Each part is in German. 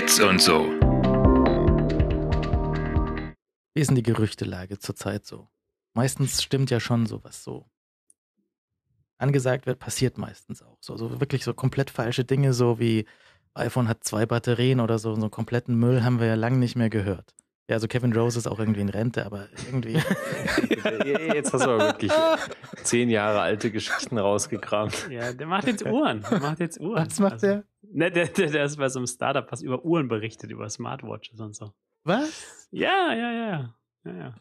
Fitz und so. Wie ist denn die Gerüchtelage zurzeit so? Meistens stimmt ja schon sowas so. Angesagt wird, passiert meistens auch so. So wirklich so komplett falsche Dinge, so wie iPhone hat zwei Batterien oder so. So einen kompletten Müll haben wir ja lange nicht mehr gehört. Ja, also Kevin Rose ist auch irgendwie in Rente, aber irgendwie. jetzt hast du aber wirklich zehn Jahre alte Geschichten rausgekramt. Ja, der macht jetzt Uhren. Der macht jetzt Uhren. Was macht also, der? Ne, der, der, der ist bei so einem Startup, was über Uhren berichtet, über Smartwatches und so. Was? Ja, ja, ja. ja, ja.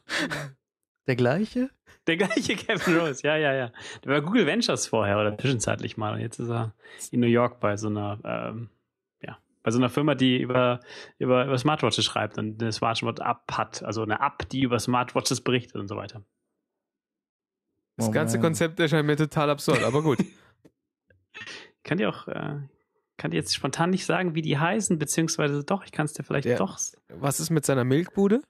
Der gleiche? Der gleiche Kevin Rose, ja, ja, ja. Der war Google Ventures vorher oder zwischenzeitlich mal. Und jetzt ist er in New York bei so einer, ähm, ja, bei so einer Firma, die über, über, über Smartwatches schreibt und eine Smartwatch-App hat. Also eine App, die über Smartwatches berichtet und so weiter. Das ganze oh, Konzept erscheint mir total absurd, aber gut. Kann dir auch, äh, kann dir jetzt spontan nicht sagen, wie die heißen, beziehungsweise doch, ich kann es dir vielleicht der, doch. Was ist mit seiner Milchbude?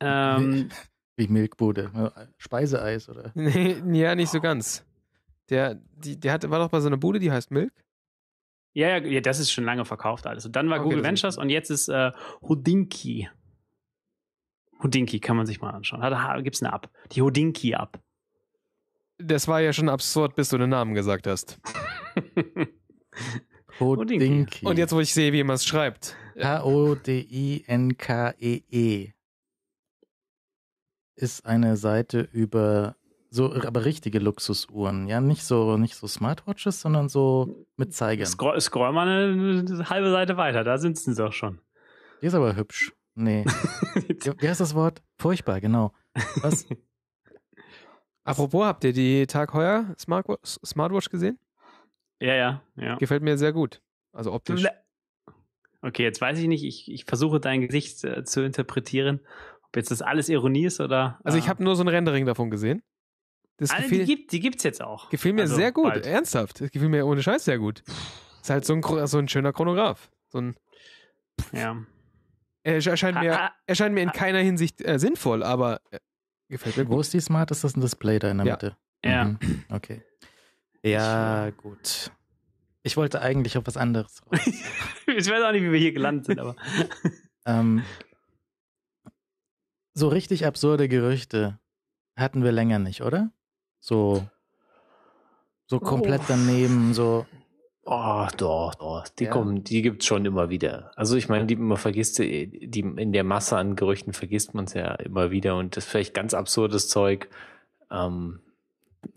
Ähm, wie Milchbude? Speiseeis, oder? Nee, ja, nicht so ganz. Der, die, der hat, war doch bei so einer Bude, die heißt Milk? Ja, ja, ja das ist schon lange verkauft alles. Und dann war okay, Google Ventures und jetzt ist äh, Houdinki. Hudinki kann man sich mal anschauen. Da Gibt es eine App? Die houdinki App. Das war ja schon absurd, bis du den Namen gesagt hast. Hodinki. Und jetzt, wo ich sehe, wie man es schreibt. H-O-D-I-N-K-E-E. Ist eine Seite über so, aber richtige Luxusuhren. Ja, nicht so, nicht so Smartwatches, sondern so mit Zeigern. Scroll, scroll mal eine, eine halbe Seite weiter, da sind sie doch schon. Die ist aber hübsch. Nee. Wie heißt das Wort? Furchtbar, genau. Was? Apropos, habt ihr die Tag heuer Smartwatch gesehen? Ja, ja, ja. Gefällt mir sehr gut. Also optisch. Okay, jetzt weiß ich nicht, ich, ich versuche dein Gesicht äh, zu interpretieren, ob jetzt das alles Ironie ist oder. Äh. Also ich ah. habe nur so ein Rendering davon gesehen. Das also gefiel, die, gibt, es jetzt auch. Gefiel mir also sehr gut, bald. ernsthaft. Das gefiel mir ohne Scheiß sehr gut. Ist halt so ein, so ein schöner Chronograph. So ein. Ja. Er erscheint mir, erscheint mir in keiner Hinsicht äh, sinnvoll, aber äh, gefällt mir. Gut. Wo ist die Smart? Ist das ein Display da in der ja. Mitte? Ja. Mhm. Okay. Ja, ich, gut. Ich wollte eigentlich auf was anderes. ich weiß auch nicht, wie wir hier gelandet sind, aber. ähm, so richtig absurde Gerüchte hatten wir länger nicht, oder? So, so komplett oh. daneben, so. Oh, doch, doch. Die ja. kommen, die gibt's schon immer wieder. Also ich meine, die immer vergisst, die in der Masse an Gerüchten vergisst man es ja immer wieder und das ist vielleicht ganz absurdes Zeug. Ähm,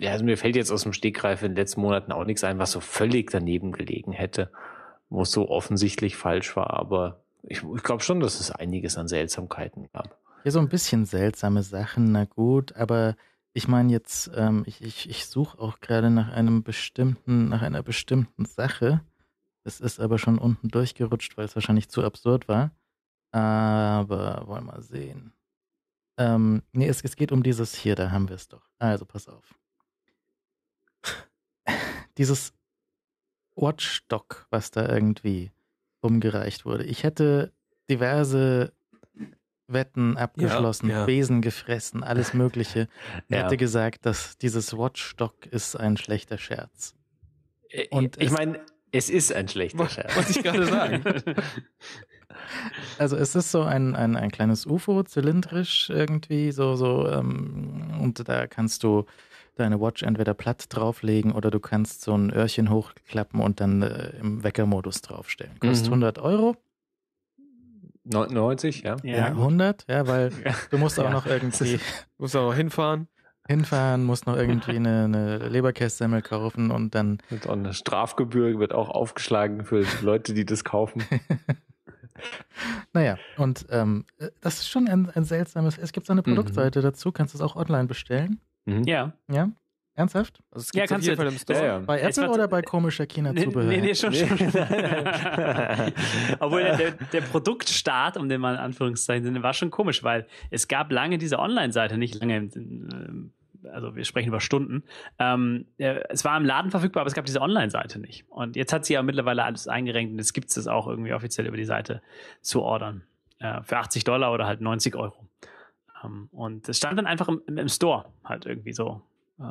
ja, also mir fällt jetzt aus dem Stegreif in den letzten Monaten auch nichts ein, was so völlig daneben gelegen hätte, wo es so offensichtlich falsch war, aber ich, ich glaube schon, dass es einiges an Seltsamkeiten gab. Ja, so ein bisschen seltsame Sachen, na gut, aber ich meine jetzt, ähm, ich, ich, ich suche auch gerade nach einem bestimmten, nach einer bestimmten Sache. Es ist aber schon unten durchgerutscht, weil es wahrscheinlich zu absurd war. Aber wollen wir sehen. Ähm, nee, es, es geht um dieses hier, da haben wir es doch. Also pass auf dieses Watchdog, was da irgendwie rumgereicht wurde. Ich hätte diverse Wetten abgeschlossen, ja, ja. Besen gefressen, alles Mögliche. Er ja. hätte gesagt, dass dieses Watchdog ist ein schlechter Scherz. Äh, und ich meine, es ist ein schlechter Scherz. Wollte ich gerade sagen. also es ist so ein, ein, ein kleines UFO, zylindrisch irgendwie, so, so, ähm, und da kannst du deine Watch entweder platt drauflegen oder du kannst so ein Öhrchen hochklappen und dann äh, im Weckermodus draufstellen. Kostet mhm. 100 Euro. 90, ja. Ja, 100, ja, weil ja. du musst auch ja. noch irgendwie. musst auch hinfahren. Hinfahren, musst noch irgendwie eine, eine Leberkässemmel kaufen und dann. Und eine Strafgebühr wird auch aufgeschlagen für Leute, die das kaufen. naja, und ähm, äh, das ist schon ein, ein seltsames. Es gibt so eine mhm. Produktseite mhm. dazu, kannst du es auch online bestellen. Mhm. Ja. Ja? Ernsthaft? Also es ja, kannst auf jeden du Fall ja, ja. Bei Apple oder bei komischer China-Zubehör? Nee, nee, schon, nee. schon. Obwohl der, der, Produktstart, um den mal in Anführungszeichen, war schon komisch, weil es gab lange diese Online-Seite, nicht lange, äh, also wir sprechen über Stunden. Ähm, äh, es war im Laden verfügbar, aber es gab diese Online-Seite nicht. Und jetzt hat sie ja mittlerweile alles eingerenkt und jetzt gibt es das auch irgendwie offiziell über die Seite zu ordern. Äh, für 80 Dollar oder halt 90 Euro. Ähm, und es stand dann einfach im, im, Store halt irgendwie so. Äh,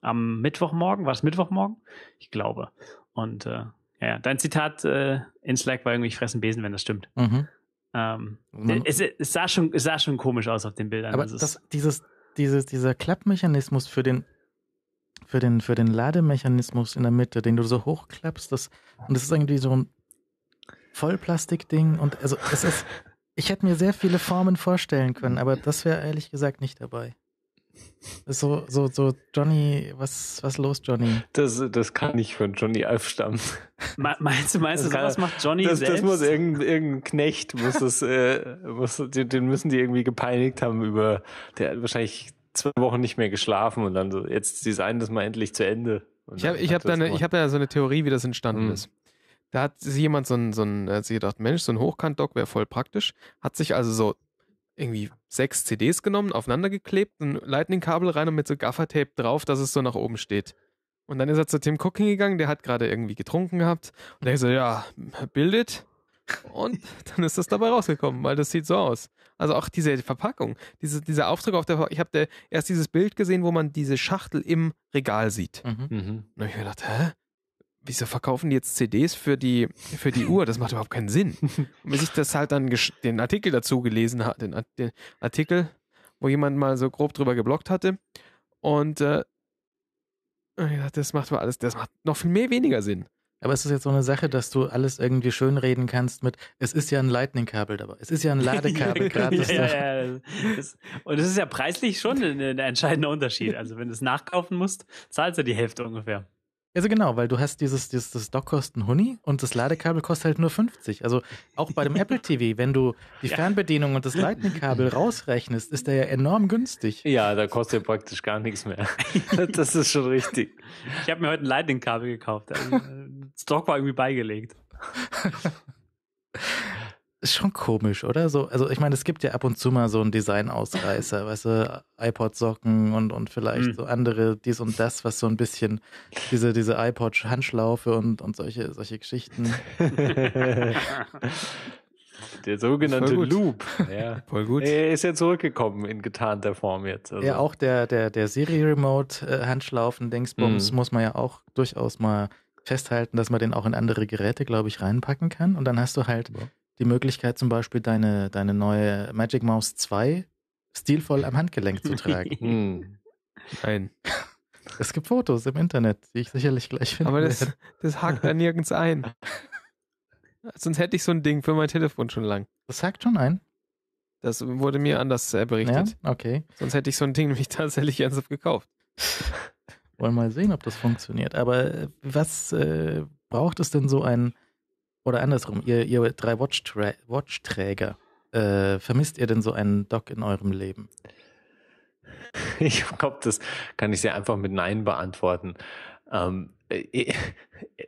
am Mittwochmorgen, war es Mittwochmorgen? Ich glaube. Und äh, ja, dein Zitat äh, in Slack war irgendwie, ich fressen Besen, wenn das stimmt. Mhm. Ähm, Es, es, sah schon, es sah schon komisch aus auf den Bildern. Aber also das, dieses, dieses, dieser Klappmechanismus für den, für, den, für den Lademechanismus in der Mitte, den du so hochklappst, das, und das ist irgendwie so ein Vollplastikding und also es ist, ich hätte mir sehr viele Formen vorstellen können, aber das wäre ehrlich gesagt nicht dabei. So, so, so, Johnny, was, was los, Johnny? Das, das kann nicht von Johnny Alf stammen. Me meinst du, meinst das du, sowas macht Johnny das, selbst? Das muss irgendein, irgendein Knecht, muss das, äh, muss, den müssen die irgendwie gepeinigt haben über, der hat wahrscheinlich zwei Wochen nicht mehr geschlafen und dann so, jetzt design das mal endlich zu Ende. Und ich habe ich hab da, eine, hab da so eine Theorie, wie das entstanden mhm. ist. Da hat sich jemand so ein, so ein, hat sich gedacht, Mensch, so ein Hochkant-Dock wäre voll praktisch. Hat sich also so irgendwie sechs CDs genommen, aufeinander geklebt, ein Lightning-Kabel rein und mit so Gaffertape drauf, dass es so nach oben steht. Und dann ist er zu Tim Cook hingegangen, der hat gerade irgendwie getrunken gehabt. Und der so, ja, bildet. Und dann ist das dabei rausgekommen, weil das sieht so aus. Also auch diese Verpackung, diese, dieser Aufdruck auf der ich habe erst dieses Bild gesehen, wo man diese Schachtel im Regal sieht. Mhm. mhm. Und dann habe ich mir gedacht, hä? wieso verkaufen die jetzt CDs für die, für die Uhr? Das macht überhaupt keinen Sinn. Und bis ich das halt dann den Artikel dazu gelesen habe, den, den, Artikel, wo jemand mal so grob drüber geblockt hatte. Und äh, äh das macht aber alles, das macht noch viel mehr weniger Sinn. Aber es ist jetzt so eine Sache, dass du alles irgendwie schönreden kannst mit, es ist ja ein Lightning-Kabel dabei, es ist ja ein Ladekabel gratis. ja, ja, ja. und es ist ja preislich schon ein, ein entscheidender Unterschied. Also wenn du es nachkaufen musst, zahlst du die Hälfte ungefähr. Also genau, weil du hast dieses, dieses das Dock kostet einen Huni und das Ladekabel kostet halt nur 50. Also auch bei dem Apple TV, wenn du die ja. Fernbedienung und das Lightning-Kabel rausrechnest, ist der ja enorm günstig. Ja, da kostet ja praktisch gar nichts mehr. Das ist schon richtig. Ich habe mir heute ein Lightning-Kabel gekauft. Also, äh, das Dock war irgendwie beigelegt ist schon komisch, oder? So, also ich meine, es gibt ja ab und zu mal so einen Design-Ausreißer, weißt du, iPod-Socken und, und vielleicht mhm. so andere, dies und das, was so ein bisschen diese, diese iPod-Handschlaufe und, und solche, solche Geschichten. Der sogenannte Loop. Ja. Voll gut. Er ist ja zurückgekommen in getarnter Form jetzt. Also. Ja, auch der, der, der Siri-Remote-Handschlaufen-Dingsbums mhm. muss man ja auch durchaus mal festhalten, dass man den auch in andere Geräte, glaube ich, reinpacken kann. Und dann hast du halt ja die Möglichkeit, zum Beispiel deine, deine neue Magic Mouse 2 stilvoll am Handgelenk zu tragen. Hm. Nein. Es gibt Fotos im Internet, die ich sicherlich gleich finde. Aber das, das hakt da nirgends ein. Sonst hätte ich so ein Ding für mein Telefon schon lang. Das hakt schon ein. Das wurde mir anders äh, berichtet. Ja? Okay. Sonst hätte ich so ein Ding nämlich tatsächlich ernsthaft gekauft. Wollen mal sehen, ob das funktioniert. Aber äh, was äh, braucht es denn so ein oder andersrum, ihr, ihr drei Watchträger, äh, vermisst ihr denn so einen Doc in eurem Leben? Ich glaube, das kann ich sehr einfach mit Nein beantworten. Ähm, äh, äh,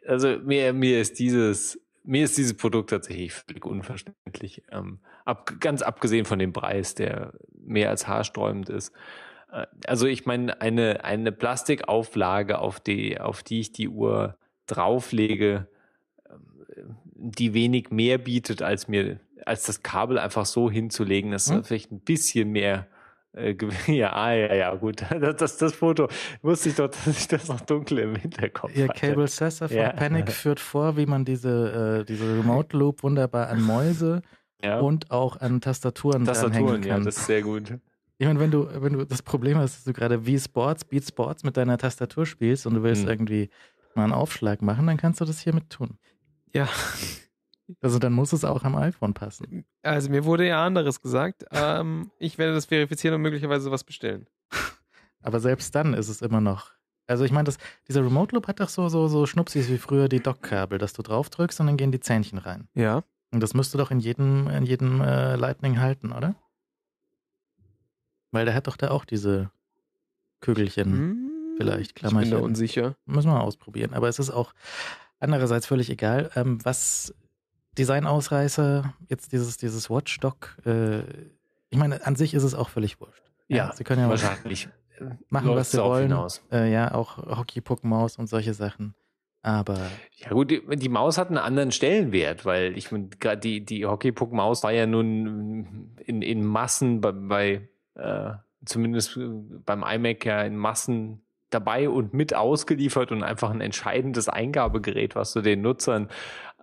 also mir, mir ist dieses mir ist dieses Produkt tatsächlich völlig unverständlich. Ähm, ab, ganz abgesehen von dem Preis, der mehr als haarsträubend ist. Äh, also ich meine, eine, eine Plastikauflage, auf die, auf die ich die Uhr drauflege, die wenig mehr bietet, als mir, als das Kabel einfach so hinzulegen, dass hm? vielleicht ein bisschen mehr äh, ja, ah, ja, ja, gut. Das, das, das Foto wusste ich doch, dass ich das noch dunkel im Hinterkopf ja, hatte. Cable Sessa von ja. Panic führt vor, wie man diese, äh, diese Remote Loop wunderbar an Mäuse ja. und auch an Tastaturen Tastaturen, ja, das ist sehr gut. Ich meine, wenn du, wenn du das Problem hast, dass du gerade wie Sports, Beat Sports mit deiner Tastatur spielst und du willst hm. irgendwie mal einen Aufschlag machen, dann kannst du das hiermit tun. Ja. Also dann muss es auch am iPhone passen. Also mir wurde ja anderes gesagt. Ähm, ich werde das verifizieren und möglicherweise sowas bestellen. Aber selbst dann ist es immer noch. Also ich meine, dieser Remote Loop hat doch so, so, so Schnupsis wie früher die Dockkabel, dass du draufdrückst und dann gehen die Zähnchen rein. Ja. Und das müsste doch in jedem, in jedem äh, Lightning halten, oder? Weil der hat doch da auch diese Kügelchen. Hm, vielleicht, Klammerchen. Ich bin da unsicher. Müssen wir mal ausprobieren. Aber es ist auch, andererseits völlig egal. Ähm, was Designausreißer, jetzt dieses, dieses Watchdog, äh, ich meine, an sich ist es auch völlig wurscht. Ja, ja sie können ja wahrscheinlich machen, was sie wollen. Äh, ja, auch Hockey, Puck, Maus und solche Sachen. Aber. Ja, gut, die, die Maus hat einen anderen Stellenwert, weil ich meine, gerade die, die Hockey, Puck, Maus war ja nun in, in Massen bei, bei äh, zumindest äh, beim iMac ja in Massen dabei und mit ausgeliefert und einfach ein entscheidendes Eingabegerät, was du den Nutzern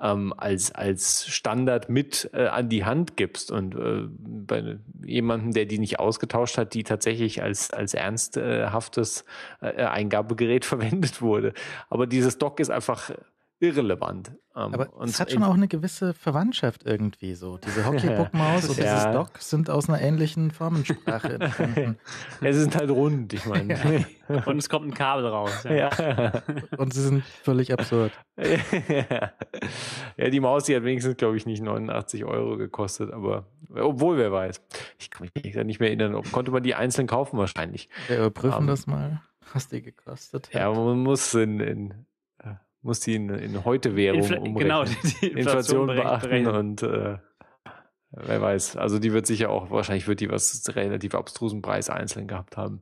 ähm, als, als Standard mit äh, an die Hand gibst. Und äh, bei jemandem, der die nicht ausgetauscht hat, die tatsächlich als, als ernsthaftes äh, Eingabegerät verwendet wurde. Aber dieses Dock ist einfach irrelevant. Um, ähm, aber es hat schon auch eine gewisse Verwandtschaft irgendwie so. Diese hockey maus und ja. dieses Dock sind aus einer ähnlichen Formensprache ja, sie sind halt rund, ich meine. Ja. Und es kommt ein Kabel raus. Ja. ja. Und sie sind völlig absurd. ja, die Maus, die hat wenigstens, glaube ich, nicht 89 Euro gekostet, aber obwohl, wer weiß. Ich kann mich nicht mehr erinnern. Konnte man die einzeln kaufen wahrscheinlich. Wir überprüfen um, ähm, das mal. Was die gekostet hat. Ja, man muss in, in muss die in, in heute Währung Infl umrechnen. Genau, die Inflation, Inflation beachten berechnen. und äh, wer weiß. Also die wird sicher auch, wahrscheinlich wird die was relativ abstrusen Preis einzeln gehabt haben.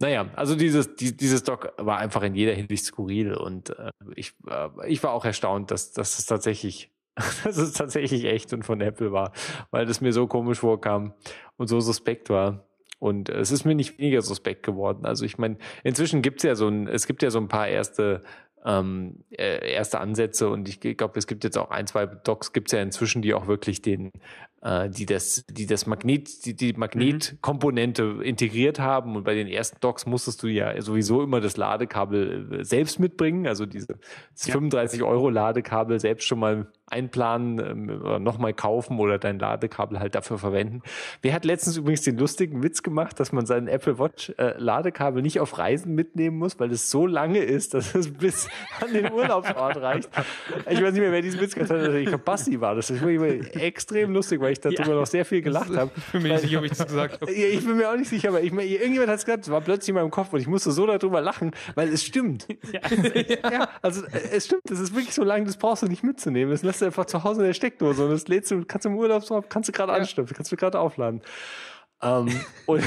Naja, also dieses, die, dieses Doc war einfach in jeder Hinsicht skurril und äh, ich, äh, ich war auch erstaunt, dass, dass es tatsächlich dass es tatsächlich echt und von Apple war, weil das mir so komisch vorkam und so suspekt war. Und es ist mir nicht weniger suspekt geworden. Also ich meine, inzwischen gibt's ja so ein, es gibt ja so ein paar erste ähm, äh, erste Ansätze und ich glaube, es gibt jetzt auch ein, zwei Docs gibt es ja inzwischen, die auch wirklich den, äh, die das, die das Magnet, die, die mhm. Magnetkomponente mhm. integriert haben und bei den ersten Docs musstest du ja sowieso immer das Ladekabel äh, selbst mitbringen, also diese ja. 35 Euro Ladekabel selbst schon mal einplanen, ähm, nochmal kaufen oder dein Ladekabel halt dafür verwenden. Wer hat letztens übrigens den lustigen Witz gemacht, dass man seinen Apple Watch äh, Ladekabel nicht auf Reisen mitnehmen muss, weil es so lange ist, dass es bis an den Urlaubsort reicht. Ich weiß nicht mehr, wer diesen Witz gemacht hat. Also ich glaube, Basti war das. Das war extrem lustig, weil ich darüber ja. noch sehr viel gelacht habe. Ich bin mir nicht sicher, ob ich das gesagt habe. Ich bin mir auch nicht sicher, aber ich, irgendjemand hat es gesagt, es war plötzlich in meinem Kopf und ich musste so darüber lachen, weil es stimmt. Ja, ja. also äh, es stimmt, es ist wirklich so lange, das brauchst du nicht mitzunehmen. Das hast du einfach zu Hause in der Steckdose und das lädst du, kannst du im Urlaub drauf, kannst du gerade ja. anstöpfen, kannst du gerade aufladen. Ähm, und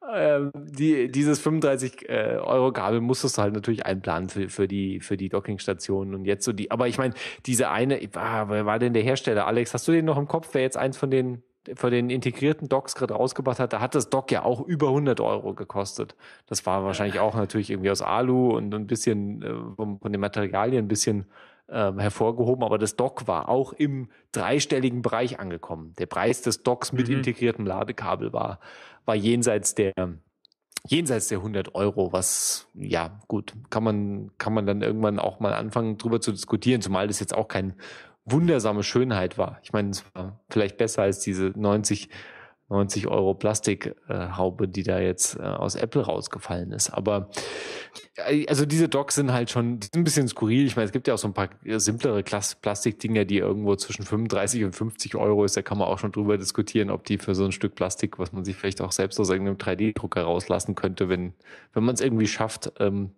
ähm, die, dieses 35 äh, Euro Gabel musstest du halt natürlich einplanen für, für die für die Dockingstationen und jetzt so die. Aber ich meine, diese eine, ah, wer war denn der Hersteller? Alex, hast du den noch im Kopf? Wer jetzt eins von den von den integrierten Docks gerade rausgebracht hat, da hat das Dock ja auch über 100 Euro gekostet. Das war wahrscheinlich auch natürlich irgendwie aus Alu und ein bisschen äh, von den Materialien ein bisschen ähm, hervorgehoben, aber das Dock war auch im dreistelligen Bereich angekommen. Der Preis des Docks mit mhm. integriertem Ladekabel war, war jenseits der, jenseits der 100 Euro, was, ja, gut, kann man, kann man dann irgendwann auch mal anfangen, drüber zu diskutieren, zumal das jetzt auch keine wundersame Schönheit war. Ich meine, es war vielleicht besser als diese 90 90 Euro Plastikhaube, die da jetzt äh, aus Apple rausgefallen ist. Aber äh, also diese Docks sind halt schon ein bisschen skurril. Ich meine, es gibt ja auch so ein paar äh, simplere Plastikdinger, die irgendwo zwischen 35 und 50 Euro ist. Da kann man auch schon drüber diskutieren, ob die für so ein Stück Plastik, was man sich vielleicht auch selbst aus irgendeinem 3D-Drucker rauslassen könnte, wenn, wenn man es irgendwie schafft, ähm,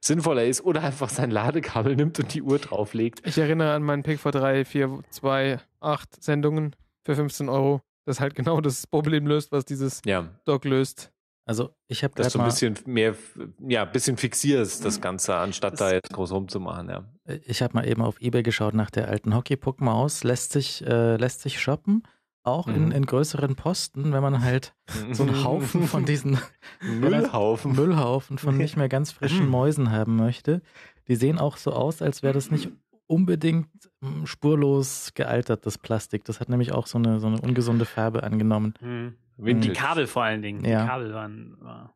sinnvoller ist oder einfach sein Ladekabel nimmt und die Uhr drauflegt. Ich erinnere an meinen Pick vor 3, 4, 2, 8 Sendungen für 15 Euro das halt genau das Problem löst, was dieses ja. Doc löst. Also ich habe Dass du ein bisschen mehr, ja, ein bisschen fixierst das Ganze, anstatt da jetzt groß rumzumachen, ja. Ich habe mal eben auf Ebay geschaut nach der alten Hockey-Puck-Maus. Lässt sich, äh, lässt sich shoppen auch in, mhm. in, größeren Posten, wenn man halt so einen Haufen von diesen Müllhaufen. Müllhaufen von nicht mehr ganz frischen Mäusen haben möchte. Die sehen auch so aus, als wäre das nicht unbedingt hm, spurlos gealtert, das Plastik. Das hat nämlich auch so eine, so eine ungesunde Farbe angenommen. Hm. hm. Die Kabel vor allen Dingen. Ja. Die Kabel waren war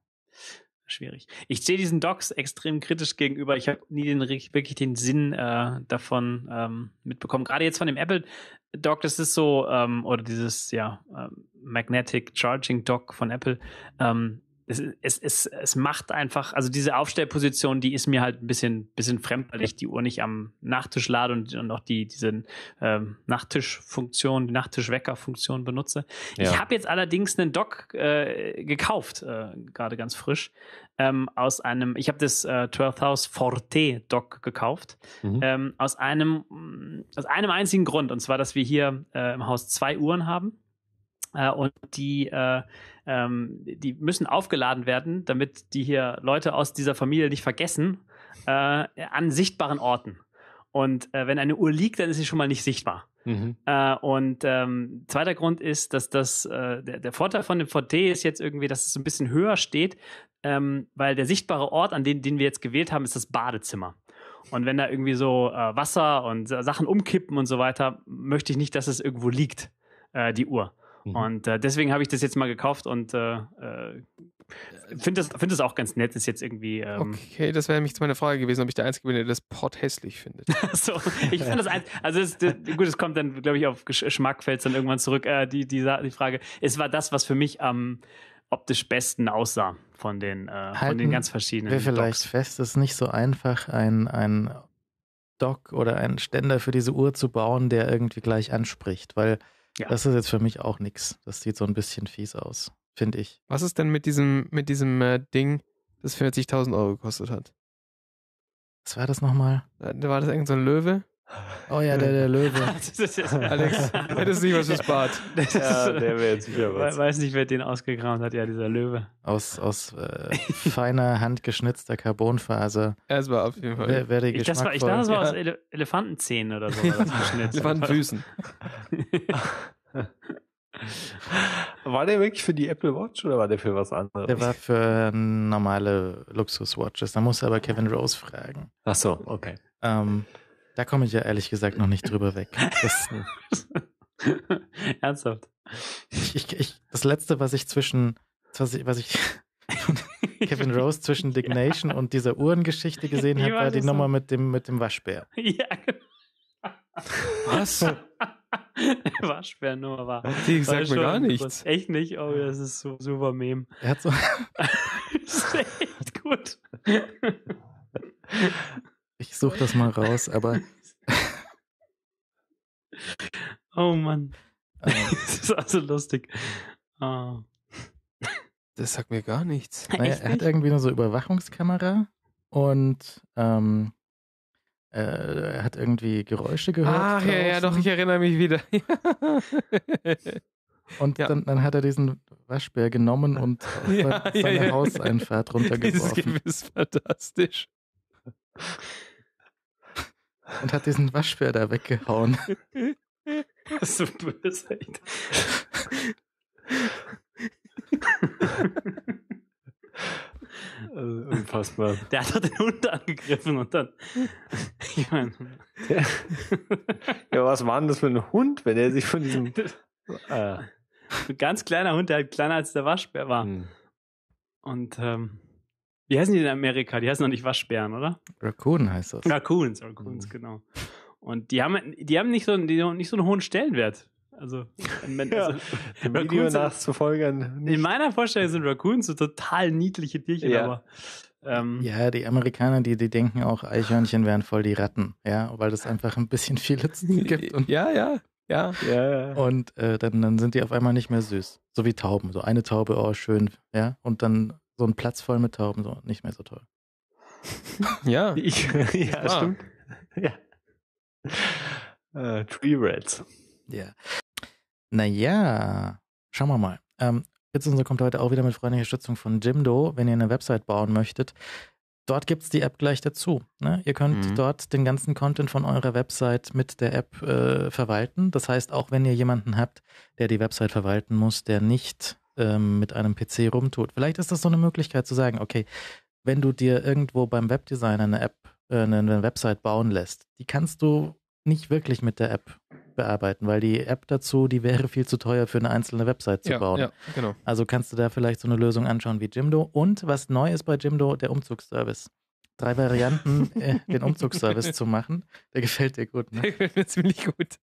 schwierig. Ich sehe diesen Docs extrem kritisch gegenüber. Ich habe nie den, wirklich den Sinn äh, davon ähm, mitbekommen. Gerade jetzt von dem Apple Dock, das ist so, ähm, oder dieses ja, äh, Magnetic Charging Dock von Apple. Ähm, es, es, es, es macht einfach, also diese Aufstellposition, die ist mir halt ein bisschen, bisschen fremd, weil ich die Uhr nicht am Nachttisch lade und, und auch die, diese ähm, Nachttischfunktion, die Nachttischweckerfunktion benutze. Ja. Ich habe jetzt allerdings einen Dock äh, gekauft, äh, gerade ganz frisch, ähm, aus einem, ich habe das äh, 12th House Forte Dock gekauft, mhm. ähm, aus einem, aus einem einzigen Grund, und zwar, dass wir hier äh, im Haus zwei Uhren haben äh, und die, äh, ähm, die müssen aufgeladen werden, damit die hier Leute aus dieser Familie nicht vergessen, äh, an sichtbaren Orten. Und äh, wenn eine Uhr liegt, dann ist sie schon mal nicht sichtbar. Mhm. Äh, und ähm, zweiter Grund ist, dass das äh, der, der Vorteil von dem VT ist jetzt irgendwie, dass es ein bisschen höher steht, ähm, weil der sichtbare Ort, an den, den wir jetzt gewählt haben, ist das Badezimmer. Und wenn da irgendwie so äh, Wasser und äh, Sachen umkippen und so weiter, möchte ich nicht, dass es irgendwo liegt, äh, die Uhr. Mhm. Und äh, deswegen habe ich das jetzt mal gekauft und äh, äh finde das, find das auch ganz nett, ist jetzt irgendwie. Ähm okay, das wäre nämlich meine Frage gewesen, ob ich der Einzige bin, der das Port hässlich findet. so, ich finde das ein, also es, gut, es kommt dann, glaube ich, auf Geschmack fällt dann irgendwann zurück. Äh, die, die, die Frage, es war das, was für mich am ähm, optisch besten aussah von den, äh, von den ganz verschiedenen. Wir vielleicht Docs. fest, es ist nicht so einfach, ein, ein Dock oder einen Ständer für diese Uhr zu bauen, der irgendwie gleich anspricht, weil ja. Das ist jetzt für mich auch nichts. Das sieht so ein bisschen fies aus, finde ich. Was ist denn mit diesem, mit diesem äh, Ding, das 40.000 Euro gekostet hat? Was war das nochmal? Äh, da war das irgendein so Löwe? Oh ja, der, der Löwe. Alex, hättest du nicht was fürs Bad. Ja, der wäre jetzt wieder was. Ich weiß nicht, wer den ausgegraben hat. Ja, dieser Löwe. Aus, aus äh, feiner, handgeschnitzter Carbonfaser. Das war auf jeden Fall. Wer, wer ich, das war, ich dachte, das war aus Ele Elefantenzähnen oder so. Elefantenfüßen. War der wirklich für die Apple Watch oder war der für was anderes? Der war für normale Luxus-Watches. Da musste aber Kevin Rose fragen. Ach so, okay. Ähm, da komme ich ja ehrlich gesagt noch nicht drüber weg. Das, Ernsthaft. Ich, ich, das letzte, was ich zwischen, was ich, was ich Kevin Rose zwischen Dignation ja. und dieser Uhrengeschichte gesehen habe, war die Nummer mit dem, mit dem Waschbär. Ja, genau. Was? Waschbärnummer war. Die sagt mir gar nichts. Groß. Echt nicht? Oh, das ist so super Meme. Er hat so. das ist echt gut. Ich such das mal raus, aber. oh Mann. Ähm. das ist also lustig. Oh. Das sagt mir gar nichts. Naja, er hat irgendwie nur so Überwachungskamera und ähm, äh, er hat irgendwie Geräusche gehört. Ach draußen. ja, ja, doch, ich erinnere mich wieder. und ja. dann, dann, hat er diesen Waschbär genommen und ja, seine ja, Hauseinfahrt runtergeworfen. Das ist gewiss fantastisch und hat diesen Waschbär da weggehauen. Das ist so böse, Also, unfassbar. Der hat doch den Hund angegriffen und dann. Ich meine. Ja. ja, was war denn das für ein Hund, wenn er sich von diesem. Äh. Ein ganz kleiner Hund, der halt kleiner als der Waschbär war. Hm. Und ähm, wie heißen die in Amerika? Die heißen noch nicht Waschbären, oder? Raccoon heißt das. Raccoons, Raccoons, mhm. Oh. genau. Und die haben, die haben nicht so, die haben nicht so einen hohen Stellenwert. Also, wenn, also, ja, also Video nachzufolgern. Nicht. In meiner Vorstellung sind Raccoons so total niedliche Tierchen, ja. aber ähm, ja, die Amerikaner, die, die denken auch, Eichhörnchen wären voll die Ratten, ja, weil es einfach ein bisschen viele gibt. Und ja, ja, ja, ja. Und äh, dann, dann sind die auf einmal nicht mehr süß. So wie Tauben. So eine Taube, oh, schön, ja. Und dann so ein Platz voll mit Tauben, so nicht mehr so toll. ja. Ich, ja, ja, stimmt. Ja. Äh, Tree Rats. Ja. Naja, schauen wir mal. Ähm, Pizzense kommt heute auch wieder mit freundlicher Stützung von Jimdo, wenn ihr eine Website bauen möchtet. Dort gibt es die App gleich dazu. Ne? Ihr könnt mhm. dort den ganzen Content von eurer Website mit der App äh, verwalten. Das heißt, auch wenn ihr jemanden habt, der die Website verwalten muss, der nicht ähm, mit einem PC rumtut. Vielleicht ist das so eine Möglichkeit zu sagen, okay, wenn du dir irgendwo beim Webdesigner eine App, äh, eine Website bauen lässt, die kannst du nicht wirklich mit der App bearbeiten, weil die App dazu, die wäre viel zu teuer für eine einzelne Website zu ja, bauen. Ja, genau. Also kannst du da vielleicht so eine Lösung anschauen wie Jimdo. Und was neu ist bei Jimdo, der Umzugsservice. Drei Varianten, äh, den Umzugsservice zu machen. Der gefällt dir gut, ne? Der gefällt mir ziemlich gut.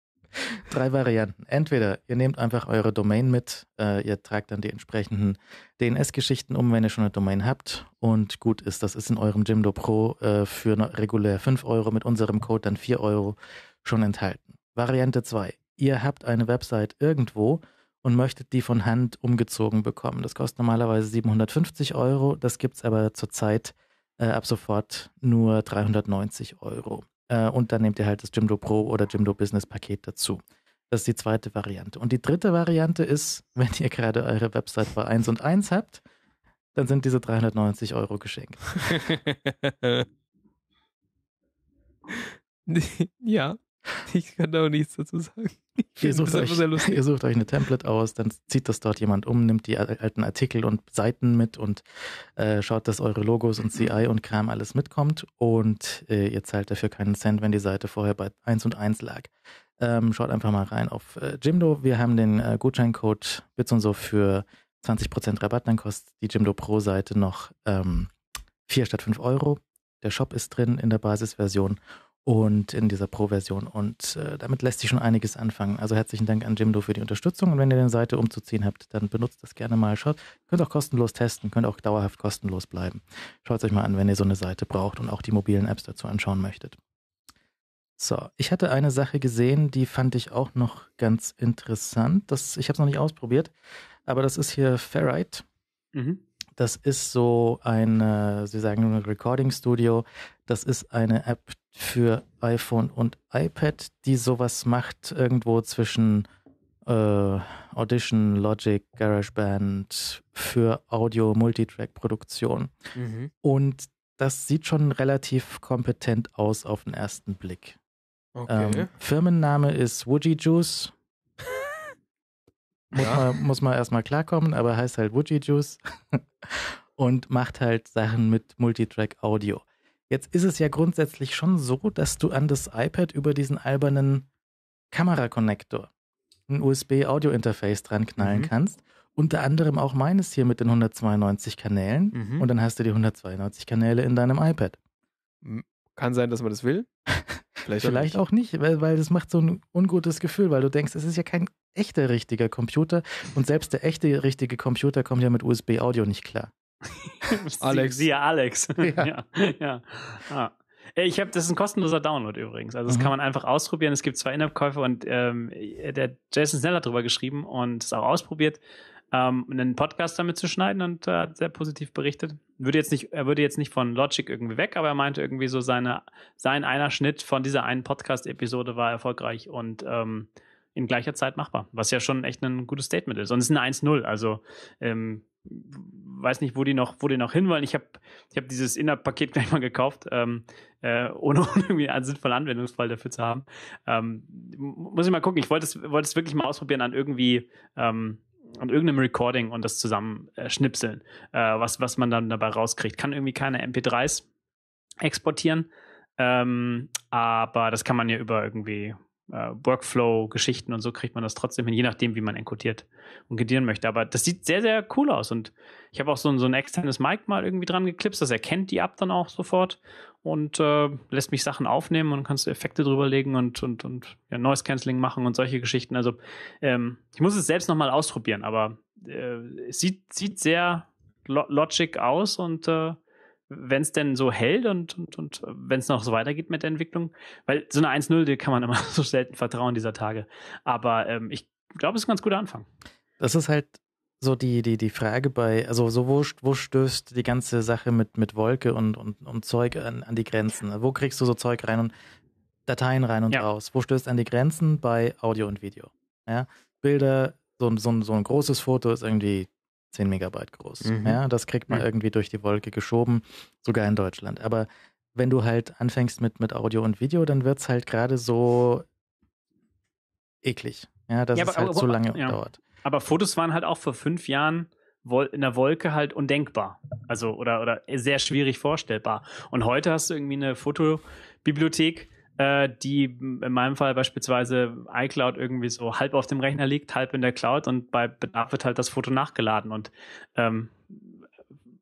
Drei Varianten. Entweder ihr nehmt einfach eure Domain mit, äh, ihr tragt dann die entsprechenden DNS-Geschichten um, wenn ihr schon eine Domain habt. Und gut ist, das ist in eurem Jimdo Pro äh, für regulär 5 Euro, mit unserem Code dann 4 Euro schon enthalten. Variante 2. Ihr habt eine Website irgendwo und möchtet die von Hand umgezogen bekommen. Das kostet normalerweise 750 Euro, das gibt es aber zurzeit äh, ab sofort nur 390 Euro äh, und dann nehmt ihr halt das Jimdo Pro oder Jimdo Business Paket dazu. Das ist die zweite Variante. Und die dritte Variante ist, wenn ihr gerade eure Website bei 1 und 1 habt, dann sind diese 390 Euro geschenkt. ja. Ich kann da auch nichts dazu sagen. Ihr sucht, euch, ihr sucht, euch, eine Template aus, dann zieht das dort jemand um, nimmt die alten Artikel und Seiten mit und äh, schaut, dass eure Logos und CI und Kram alles mitkommt und äh, ihr zahlt dafür keinen Cent, wenn die Seite vorher bei 1 und 1 lag. Ähm, schaut einfach mal rein auf äh, Jimdo. Wir haben den äh, Gutscheincode Bits und so für 20% Rabatt, dann kostet die Jimdo Pro Seite noch ähm, 4 statt 5 Euro. Der Shop ist drin in der Basisversion und in dieser Pro-Version. Und äh, damit lässt sich schon einiges anfangen. Also herzlichen Dank an Jimdo für die Unterstützung. Und wenn ihr eine Seite umzuziehen habt, dann benutzt das gerne mal. Schaut, könnt auch kostenlos testen, könnt auch dauerhaft kostenlos bleiben. Schaut es euch mal an, wenn ihr so eine Seite braucht und auch die mobilen Apps dazu anschauen möchtet. So, ich hatte eine Sache gesehen, die fand ich auch noch ganz interessant. Das, ich habe es noch nicht ausprobiert, aber das ist hier Ferrite. Mhm. Das ist so ein, Sie sagen Recording Studio. Das ist eine App, für iPhone und iPad, die sowas macht, irgendwo zwischen äh, Audition, Logic, GarageBand für Audio-Multitrack-Produktion. Mhm. Und das sieht schon relativ kompetent aus auf den ersten Blick. Okay. Ähm, Firmenname ist Woogie Juice. muss, ja. man, muss man erstmal klarkommen, aber heißt halt Woogie Juice und macht halt Sachen mit Multitrack Audio. Jetzt ist es ja grundsätzlich schon so, dass du an das iPad über diesen albernen Kamerakonnektor ein USB-Audio-Interface dran knallen mhm. kannst. Unter anderem auch meines hier mit den 192 Kanälen. Mhm. Und dann hast du die 192 Kanäle in deinem iPad. Kann sein, dass man das will. Vielleicht, Vielleicht auch nicht, weil, weil das macht so ein ungutes Gefühl, weil du denkst, es ist ja kein echter richtiger Computer und selbst der echte richtige Computer kommt ja mit USB-Audio nicht klar. Alex. Siehe Alex. Ja. ja. ja. Ah. Ich habe, das ist ein kostenloser Download übrigens. Also das mhm. kann man einfach ausprobieren. Es gibt zwei In-App-Käufe und ähm, der Jason Snell hat darüber geschrieben und es auch ausprobiert, ähm, einen Podcast damit zu schneiden und äh, hat sehr positiv berichtet. Würde jetzt nicht, er würde jetzt nicht von Logic irgendwie weg, aber er meinte irgendwie so seine, sein einer Schnitt von dieser einen Podcast-Episode war erfolgreich und ähm, in gleicher Zeit machbar, was ja schon echt ein gutes Statement ist. Und es ist ein 1-0, also ähm, weiß nicht, wo die noch, wo die noch hin wollen. Ich habe ich hab dieses inner paket gleich mal gekauft, ähm, äh, ohne, ohne irgendwie einen sinnvollen Anwendungsfall dafür zu haben. Ähm, muss ich mal gucken. Ich wollte es wollte es wirklich mal ausprobieren an irgendwie ähm, an irgendeinem Recording und das zusammen äh, schnipseln, äh, was, was man dann dabei rauskriegt. Kann irgendwie keine MP3s exportieren. Ähm, aber das kann man ja über irgendwie äh, Workflow-Geschichten und so kriegt man das trotzdem hin, je nachdem, wie man enkodiert und kodieren möchte. Aber das sieht sehr, sehr cool aus. Und ich habe auch so ein, so ein externes Mic mal irgendwie dran geklipst, das erkennt die App dann auch sofort und äh, lässt mich Sachen aufnehmen und kannst Effekte drüberlegen und, und, und ja, Noise-Canceling machen und solche Geschichten. Also ähm, ich muss es selbst nochmal ausprobieren, aber äh, es sieht, sieht sehr Logic aus und äh, wenn es denn so hält und, und, und äh, wenn es noch so weitergeht mit der Entwicklung, weil so eine 1-0, die kann man immer so selten vertrauen dieser Tage. Aber ähm, ich glaube, es ist ein ganz guter Anfang. Das ist halt so die, die, die Frage bei, also so wo, wo stößt die ganze Sache mit, mit Wolke und, und, und Zeug an, an die Grenzen? Wo kriegst du so Zeug rein und Dateien rein und ja. raus? Wo stößt an die Grenzen bei Audio und Video? Ja? Bilder, so, so, so ein großes Foto ist irgendwie 10 Megabyte groß. Mhm. Ja, das kriegt man mhm. irgendwie durch die Wolke geschoben, sogar in Deutschland. Aber wenn du halt anfängst mit, mit Audio und Video, dann wird es halt gerade so eklig. Ja, dass ja, aber, es halt aber, so lange ja. dauert. Aber Fotos waren halt auch vor fünf Jahren in der Wolke halt undenkbar. Also, oder, oder sehr schwierig vorstellbar. Und heute hast du irgendwie eine Fotobibliothek, äh, die in meinem Fall beispielsweise iCloud irgendwie so halb auf dem Rechner liegt, halb in der Cloud und bei Bedarf wird halt das Foto nachgeladen und ähm,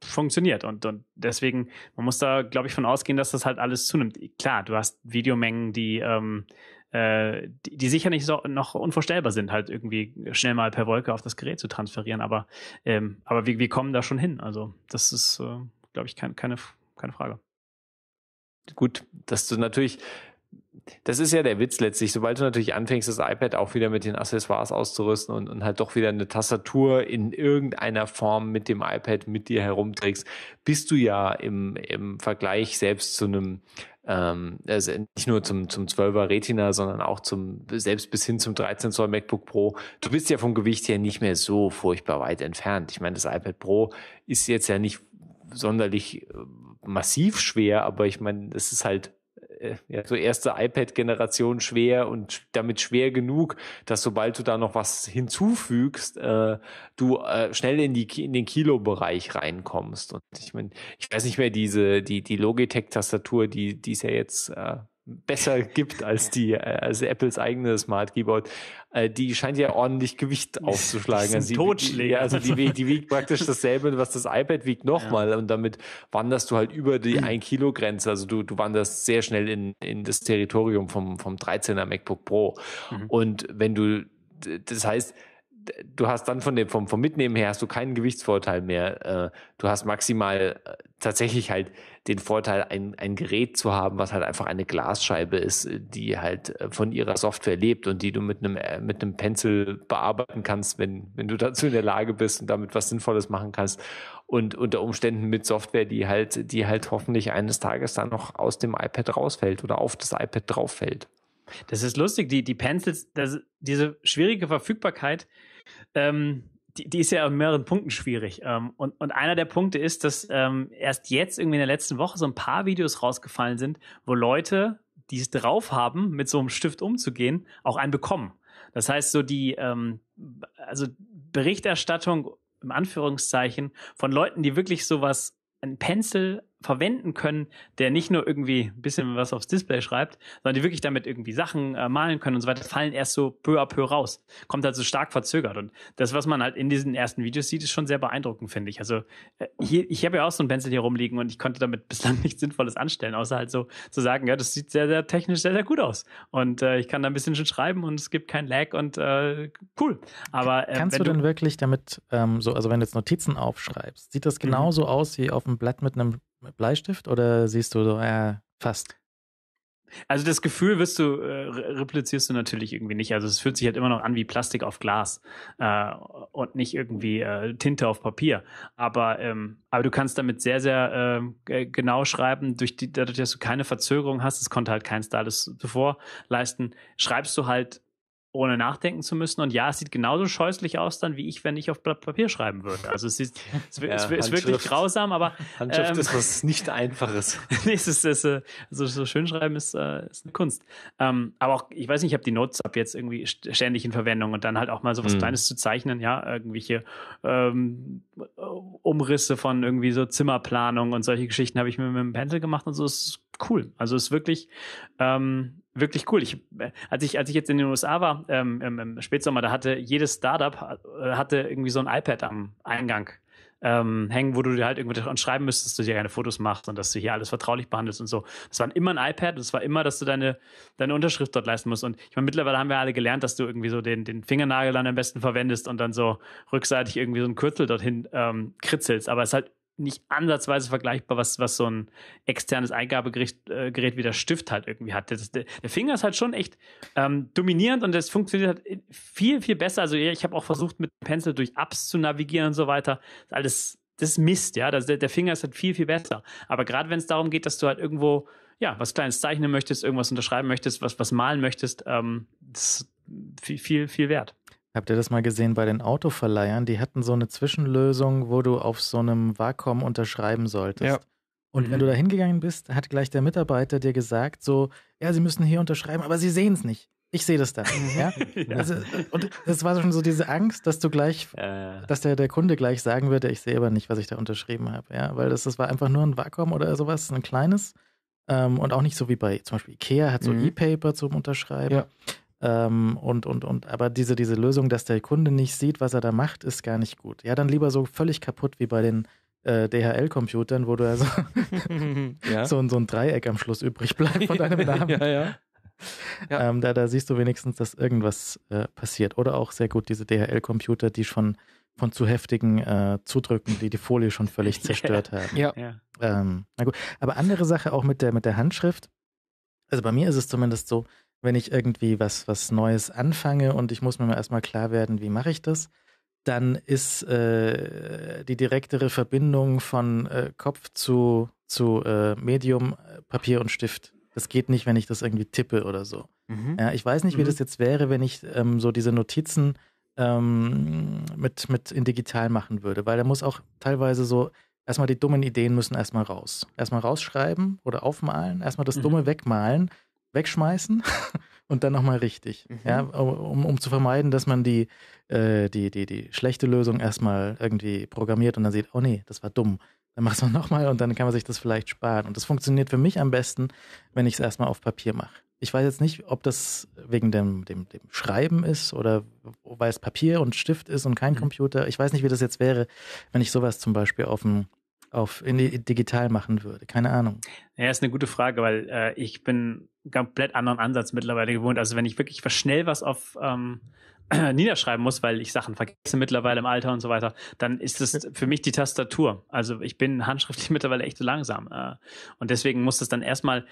funktioniert. Und, und deswegen, man muss da, glaube ich, von ausgehen, dass das halt alles zunimmt. Klar, du hast Videomengen, die, ähm, äh, die, die sicher nicht so, noch unvorstellbar sind, halt irgendwie schnell mal per Wolke auf das Gerät zu transferieren. Aber, ähm, aber wir, wir kommen da schon hin. Also, das ist, äh, glaube ich, kein, keine, keine Frage. Gut, dass du natürlich das ist ja der Witz letztlich. Sobald du natürlich anfängst, das iPad auch wieder mit den Accessoires auszurüsten und, und halt doch wieder eine Tastatur in irgendeiner Form mit dem iPad mit dir herumträgst, bist du ja im, im Vergleich selbst zu einem ähm, also nicht nur zum, zum 12er Retina, sondern auch zum, selbst bis hin zum 13 Zoll MacBook Pro. Du bist ja vom Gewicht her nicht mehr so furchtbar weit entfernt. Ich meine, das iPad Pro ist jetzt ja nicht sonderlich äh, massiv schwer, aber ich meine, das ist halt äh, ja, so erste iPad-Generation schwer und damit schwer genug, dass sobald du da noch was hinzufügst, äh, du äh, schnell in, die, in den Kilo-Bereich reinkommst. Und ich meine, ich weiß nicht mehr, diese, die, die Logitech-Tastatur, die, die ist ja jetzt äh, besser gibt als die äh, als Apples eigene Smart Keyboard. Äh, die scheint ja ordentlich Gewicht aufzuschlagen. Also die, Totschläge. Ja, also die, die wiegt praktisch dasselbe, was das iPad wiegt nochmal. Ja. Und damit wanderst du halt über die 1 mhm. Kilo Grenze. Also du, du wanderst sehr schnell in, in das Territorium vom, vom 13er MacBook Pro. Mhm. Und wenn du, das heißt, du hast dann von dem, vom, vom Mitnehmen her hast du keinen Gewichtsvorteil mehr. Äh, du hast maximal äh, tatsächlich halt den Vorteil, ein, ein Gerät zu haben, was halt einfach eine Glasscheibe ist, die halt äh, von ihrer Software lebt und die du mit einem, mit einem Pencil bearbeiten kannst, wenn, wenn du dazu in der Lage bist und damit was Sinnvolles machen kannst. Und unter Umständen mit Software, die halt, die halt hoffentlich eines Tages dann noch aus dem iPad rausfällt oder auf das iPad drauffällt. Das ist lustig, die, die Pencils, das, diese schwierige Verfügbarkeit, ähm, die, die, ist ja in mehreren Punkten schwierig. Ähm, und, und einer der Punkte ist, dass ähm, erst jetzt irgendwie in der letzten Woche so ein paar Videos rausgefallen sind, wo Leute, die es drauf haben, mit so einem Stift umzugehen, auch einen bekommen. Das heißt, so die ähm, also Berichterstattung im Anführungszeichen von Leuten, die wirklich sowas, ein Pencil verwenden können, der nicht nur irgendwie ein bisschen was aufs Display schreibt, sondern die wirklich damit irgendwie Sachen äh, malen können und so weiter, fallen erst so peu à peu raus. Kommt halt so stark verzögert. Und das, was man halt in diesen ersten Videos sieht, ist schon sehr beeindruckend, finde ich. Also äh, hier, ich habe ja auch so ein Pencil hier rumliegen und ich konnte damit bislang nichts Sinnvolles anstellen, außer halt so zu sagen, ja, das sieht sehr, sehr technisch sehr, sehr gut aus. Und äh, ich kann da ein bisschen schon schreiben und es gibt keinen Lag und äh, cool. Aber äh, kannst du denn wirklich damit, ähm, so, also wenn du jetzt Notizen aufschreibst, sieht das mhm. genauso mhm. aus wie auf dem Blatt mit einem Bleistift oder siehst du so, äh, fast? Also das Gefühl wirst du, äh, replizierst du natürlich irgendwie nicht. Also es fühlt sich halt immer noch an wie Plastik auf Glas äh, und nicht irgendwie äh, Tinte auf Papier. Aber, ähm, aber du kannst damit sehr, sehr äh, genau schreiben, durch die, dadurch, dass du keine Verzögerung hast, das konnte halt kein Stylus zuvor leisten, schreibst du halt ohne nachdenken zu müssen. Und ja, es sieht genauso scheußlich aus dann, wie ich, wenn ich auf Blatt Papier schreiben würde. Also es, ist, es, ja, es ist wirklich grausam, aber... Handschrift ähm, ist was nicht Einfaches. nee, es ist, es ist, äh, so, so schön schreiben ist, äh, ist eine Kunst. Ähm, aber auch, ich weiß nicht, ich habe die Notes ab jetzt irgendwie ständig in Verwendung und dann halt auch mal so was mhm. Kleines zu zeichnen, ja, irgendwelche ähm, Umrisse von irgendwie so Zimmerplanung und solche Geschichten habe ich mir mit dem Pencil gemacht und so. Das ist cool. Also es ist wirklich... Ähm, wirklich cool. Ich, äh, als ich als ich jetzt in den USA war ähm, im, Spätsommer, da hatte jedes Startup äh, hatte irgendwie so ein iPad am Eingang ähm, hängen, wo du dir halt irgendwie dran schreiben müsstest, dass du dir keine Fotos machst und dass du hier alles vertraulich behandelst und so. Das war immer ein iPad und es war immer, dass du deine, deine Unterschrift dort leisten musst. Und ich meine, mittlerweile haben wir alle gelernt, dass du irgendwie so den, den Fingernagel dann am besten verwendest und dann so rückseitig irgendwie so ein Kürzel dorthin ähm, kritzelst. Aber es ist halt nicht ansatzweise vergleichbar, was, was so ein externes Eingabegerät äh, Gerät wie der Stift halt irgendwie hat. Das, der, der, Finger ist halt schon echt ähm, dominierend und das funktioniert halt viel, viel besser. Also ich habe auch versucht, mit dem Pencil durch Apps zu navigieren und so weiter. Das alles, das ist Mist, ja. Das, der, der Finger ist halt viel, viel besser. Aber gerade wenn es darum geht, dass du halt irgendwo, ja, was Kleines zeichnen möchtest, irgendwas unterschreiben möchtest, was, was malen möchtest, ähm, das ist viel, viel, viel wert. Habt ihr das mal gesehen bei den Autoverleihern? Die hatten so eine Zwischenlösung, wo du auf so einem Vakuum unterschreiben solltest. Ja. Und mhm. wenn du da hingegangen bist, hat gleich der Mitarbeiter dir gesagt, so, ja, sie müssen hier unterschreiben, aber sie sehen es nicht. Ich sehe das da. Mhm. ja? ja. Also, und das war schon so diese Angst, dass du gleich, äh. dass der, der Kunde gleich sagen würde, ich sehe aber nicht, was ich da unterschrieben habe. Ja, weil das, das war einfach nur ein Vakuum oder sowas, ein kleines. Ähm, und auch nicht so wie bei zum Beispiel Ikea hat so mhm. E-Paper zum Unterschreiben. Ja. Ähm, und, und, und, aber diese, diese Lösung, dass der Kunde nicht sieht, was er da macht, ist gar nicht gut. Ja, dann lieber so völlig kaputt wie bei den äh, DHL-Computern, wo du also ja. so, so ein Dreieck am Schluss übrig bleibt von deinem Namen. ja, ja. ja. Ähm, da, da siehst du wenigstens, dass irgendwas äh, passiert. Oder auch sehr gut diese DHL-Computer, die schon von zu heftigen äh, Zudrücken, die die Folie schon völlig zerstört yeah. haben. Ja. Ähm, na gut. Aber andere Sache auch mit der, mit der Handschrift. Also bei mir ist es zumindest so, wenn ich irgendwie was, was Neues anfange und ich muss mir mal erstmal klar werden, wie mache ich das, dann ist äh, die direktere Verbindung von äh, Kopf zu, zu äh, Medium, äh, Papier und Stift. Das geht nicht, wenn ich das irgendwie tippe oder so. Mhm. Ja, ich weiß nicht, wie mhm. das jetzt wäre, wenn ich ähm, so diese Notizen ähm, mit, mit in digital machen würde, weil da muss auch teilweise so erstmal die dummen Ideen müssen erstmal raus. Erstmal rausschreiben oder aufmalen, erstmal das mhm. Dumme wegmalen wegschmeißen und dann nochmal richtig. Mhm. Ja, um, um zu vermeiden, dass man die, äh, die, die, die schlechte Lösung erstmal irgendwie programmiert und dann sieht, oh nee, das war dumm. Dann machst du nochmal und dann kann man sich das vielleicht sparen. Und das funktioniert für mich am besten, wenn ich es erstmal auf Papier mache. Ich weiß jetzt nicht, ob das wegen dem, dem, dem Schreiben ist oder weil es Papier und Stift ist und kein mhm. Computer. Ich weiß nicht, wie das jetzt wäre, wenn ich sowas zum Beispiel auf dem auf in die, digital machen würde? Keine Ahnung. Ja, ist eine gute Frage, weil äh, ich bin komplett anderen Ansatz mittlerweile gewohnt. Also wenn ich wirklich schnell was auf ähm, niederschreiben muss, weil ich Sachen vergesse mittlerweile im Alter und so weiter, dann ist das für mich die Tastatur. Also ich bin handschriftlich mittlerweile echt zu langsam. Äh, und deswegen muss das dann erstmal,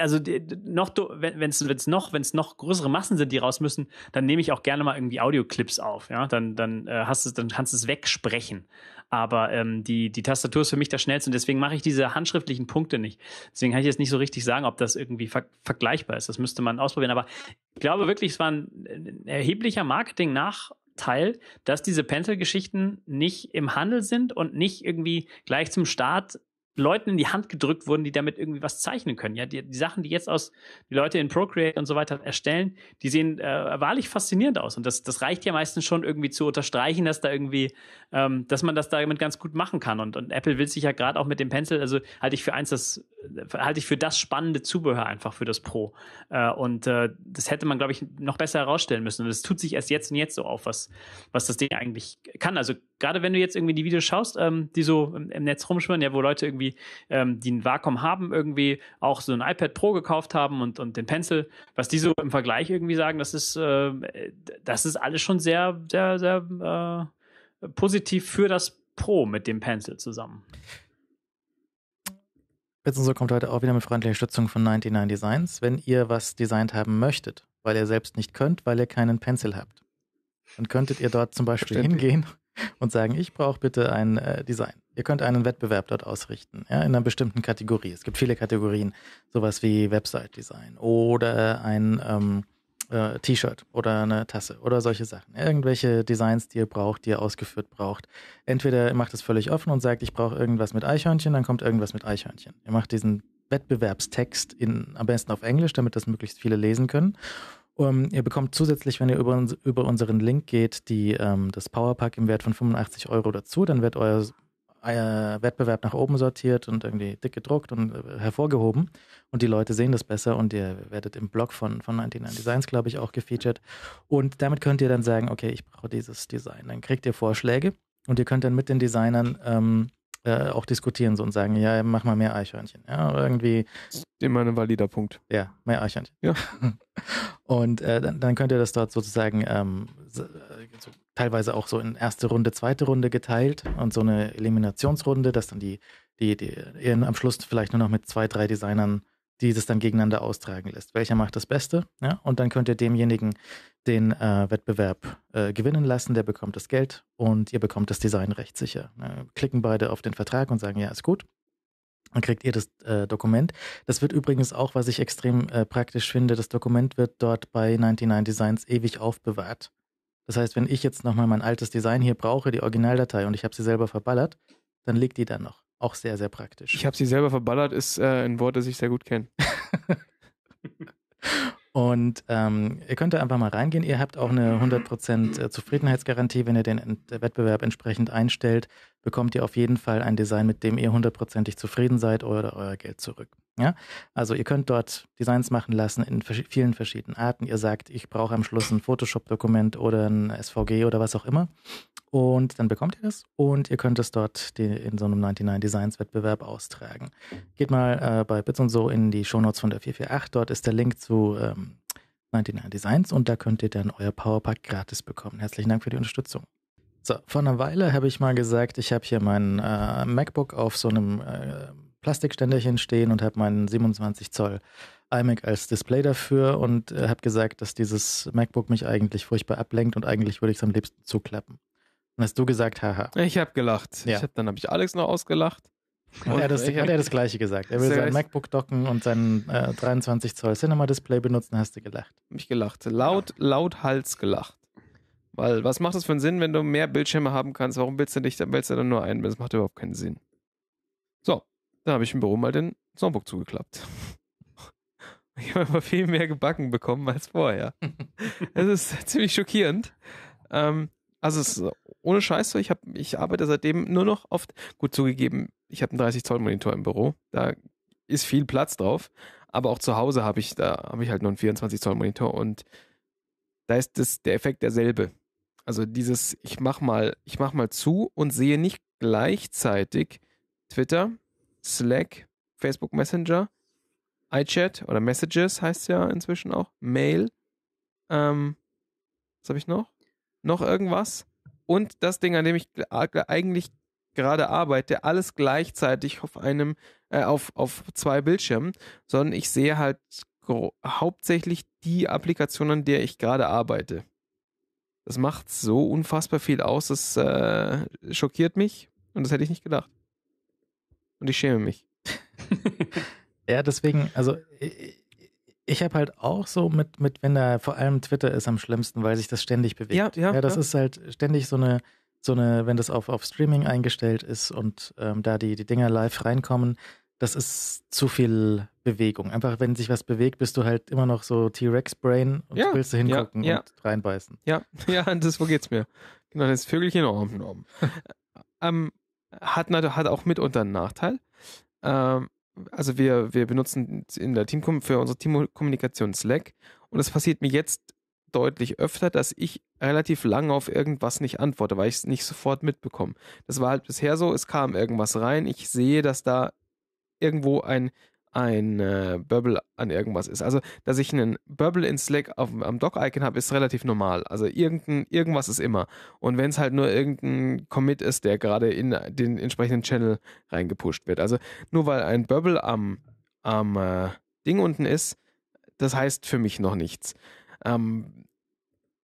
also die, noch, wenn es wenn's noch, wenn's noch größere Massen sind, die raus müssen, dann nehme ich auch gerne mal irgendwie Audioclips auf. Ja, dann, dann äh, hast dann kannst du es wegsprechen. Aber ähm, die, die Tastatur ist für mich das schnellste und deswegen mache ich diese handschriftlichen Punkte nicht. Deswegen kann ich jetzt nicht so richtig sagen, ob das irgendwie ver vergleichbar ist. Das müsste man ausprobieren. Aber ich glaube wirklich, es war ein erheblicher Marketing-Nachteil, dass diese Pencil-Geschichten nicht im Handel sind und nicht irgendwie gleich zum Start Leuten in die Hand gedrückt wurden, die damit irgendwie was zeichnen können. Ja, die, die Sachen, die jetzt aus die Leute in Procreate und so weiter erstellen, die sehen äh, wahrlich faszinierend aus. Und das, das reicht ja meistens schon irgendwie zu unterstreichen, dass da irgendwie, ähm, dass man das damit ganz gut machen kann. Und, und Apple will sich ja gerade auch mit dem Pencil, also halte ich für eins das halte ich für das spannende Zubehör einfach für das Pro. Äh, und äh, das hätte man, glaube ich, noch besser herausstellen müssen. Und es tut sich erst jetzt und jetzt so auf, was, was das Ding eigentlich kann. Also gerade wenn du jetzt irgendwie die Videos schaust, ähm, die so im, im Netz rumschwimmen, ja, wo Leute irgendwie, ähm, die ein Wacom haben, irgendwie auch so ein iPad Pro gekauft haben und, und den Pencil, was die so im Vergleich irgendwie sagen, das ist, äh, das ist alles schon sehr, sehr, sehr äh, positiv für das Pro mit dem Pencil zusammen. Bitsenso kommt heute auch wieder mit freundlicher Stützung von 99 Designs, wenn ihr was designt haben möchtet, weil ihr selbst nicht könnt, weil ihr keinen Pencil habt. Dann könntet ihr dort zum Beispiel hingehen und sagen, ich brauche bitte ein äh, Design. Ihr könnt einen Wettbewerb dort ausrichten, ja, in einer bestimmten Kategorie. Es gibt viele Kategorien, sowas wie Website-Design oder ein ähm, äh, T-Shirt oder eine Tasse oder solche Sachen. Irgendwelche Designs, die ihr braucht, die ihr ausgeführt braucht. Entweder ihr macht es völlig offen und sagt, ich brauche irgendwas mit Eichhörnchen, dann kommt irgendwas mit Eichhörnchen. Ihr macht diesen Wettbewerbstext in, am besten auf Englisch, damit das möglichst viele lesen können. Um, ähm, ihr bekommt zusätzlich, wenn ihr über, uns, über unseren Link geht, die, ähm, das Powerpack im Wert von 85 Euro dazu. Dann wird euer Wettbewerb nach oben sortiert und irgendwie dick gedruckt und äh, hervorgehoben. Und die Leute sehen das besser und ihr werdet im Blog von, von 99 Designs, glaube ich, auch gefeatured. Und damit könnt ihr dann sagen, okay, ich brauche dieses Design. Dann kriegt ihr Vorschläge und ihr könnt dann mit den Designern ähm, äh, auch diskutieren so und sagen, ja, mach mal mehr Eichhörnchen. Ja, irgendwie. Immer ein valider Punkt. Ja, mehr Eichhörnchen. Ja. Und äh, dann, dann könnt ihr das dort sozusagen ähm, äh, so, teilweise auch so in erste Runde, zweite Runde geteilt und so eine Eliminationsrunde, dass dann die, die, die am Schluss vielleicht nur noch mit zwei, drei Designern die das dann gegeneinander austragen lässt. Welcher macht das Beste? Ja? Und dann könnt ihr demjenigen den äh, Wettbewerb äh, gewinnen lassen, der bekommt das Geld und ihr bekommt das Design rechtssicher. Äh, klicken beide auf den Vertrag und sagen, ja, ist gut. Dann kriegt ihr das äh, Dokument. Das wird übrigens auch, was ich extrem äh, praktisch finde, das Dokument wird dort bei 99 Designs ewig aufbewahrt. Das heißt, wenn ich jetzt nochmal mein altes Design hier brauche, die Originaldatei, und ich habe sie selber verballert, dann liegt die da noch. Auch sehr, sehr praktisch. Ich habe sie selber verballert, ist äh, ein Wort, das ich sehr gut kenne. Und ähm, ihr könnt da einfach mal reingehen. Ihr habt auch eine 100% äh, Zufriedenheitsgarantie. Wenn ihr den äh, Wettbewerb entsprechend einstellt, bekommt ihr auf jeden Fall ein Design, mit dem ihr 100%ig zufrieden seid oder euer Geld zurück. Ja? Also ihr könnt dort Designs machen lassen in vielen verschiedenen Arten. Ihr sagt, ich brauche am Schluss ein Photoshop-Dokument oder ein SVG oder was auch immer. Und dann bekommt ihr das und ihr könnt es dort in so einem 99 Designs Wettbewerb austragen. Geht mal äh, bei Bits und so in die Shownotes von der 448. Dort ist der Link zu ähm, 99 Designs und da könnt ihr dann euer Powerpack gratis bekommen. Herzlichen Dank für die Unterstützung. So, vor einer Weile habe ich mal gesagt, ich habe hier mein äh, MacBook auf so einem äh, Plastikständerchen stehen und habe meinen 27 Zoll iMac als Display dafür und äh, habe gesagt, dass dieses MacBook mich eigentlich furchtbar ablenkt und eigentlich würde ich es am liebsten zuklappen. Und hast du gesagt, haha. Ich habe gelacht. Ja. Ich hab, dann habe ich Alex noch ausgelacht. Und er, das, hat er das Gleiche gesagt. Er will sein MacBook docken und sein äh, 23 Zoll Cinema Display benutzen. Hast du gelacht? Mich gelacht. Laut, ja. laut Hals gelacht. Weil was macht das für einen Sinn, wenn du mehr Bildschirme haben kannst? Warum willst du dich, willst du dann nur einen? Das macht überhaupt keinen Sinn. So, da habe ich im Büro mal den Songbook zugeklappt. Ich habe aber viel mehr gebacken bekommen als vorher. Das ist ziemlich schockierend. Ähm, also es ist ohne Scheiße, ich, hab, ich arbeite seitdem nur noch oft, gut zugegeben, ich habe einen 30-Zoll-Monitor im Büro, da ist viel Platz drauf, aber auch zu Hause habe ich, da habe ich halt nur einen 24-Zoll-Monitor und da ist das, der Effekt derselbe. Also dieses, ich mach mal, ich mach mal zu und sehe nicht gleichzeitig Twitter, Slack, Facebook Messenger, iChat oder Messages heißt ja inzwischen auch, Mail. Ähm, was habe ich noch? Noch irgendwas? Und das Ding, an dem ich eigentlich gerade arbeite, alles gleichzeitig auf einem, äh, auf, auf zwei Bildschirmen, sondern ich sehe halt hauptsächlich die Applikation, an der ich gerade arbeite. Das macht so unfassbar viel aus, das äh, schockiert mich und das hätte ich nicht gedacht und ich schäme mich. ja, deswegen, also ich habe halt auch so mit, mit, wenn da vor allem Twitter ist am schlimmsten, weil sich das ständig bewegt. Ja, ja. ja das ja. ist halt ständig so eine, so eine, wenn das auf, auf Streaming eingestellt ist und ähm, da die, die Dinger live reinkommen, das ist zu viel Bewegung. Einfach, wenn sich was bewegt, bist du halt immer noch so T-Rex-Brain und ja, willst du hingucken ja, ja. und reinbeißen. Ja, ja, das, wo geht's mir? Genau, das Vögelchen oben. Oh, oh. ähm, hat, hat auch mitunter einen Nachteil. Ähm, also wir, wir benutzen in der Teamkom für unsere Teamkommunikation Slack und es passiert mir jetzt deutlich öfter, dass ich relativ lange auf irgendwas nicht antworte, weil ich es nicht sofort mitbekomme. Das war halt bisher so, es kam irgendwas rein, ich sehe, dass da irgendwo ein ein äh, Bubble an irgendwas ist. Also, dass ich einen Bubble in Slack auf, am Doc-Icon habe, ist relativ normal. Also irgendein, irgendwas ist immer. Und wenn es halt nur irgendein Commit ist, der gerade in den entsprechenden Channel reingepusht wird. Also nur weil ein Bubble am, am äh, Ding unten ist, das heißt für mich noch nichts. Ähm,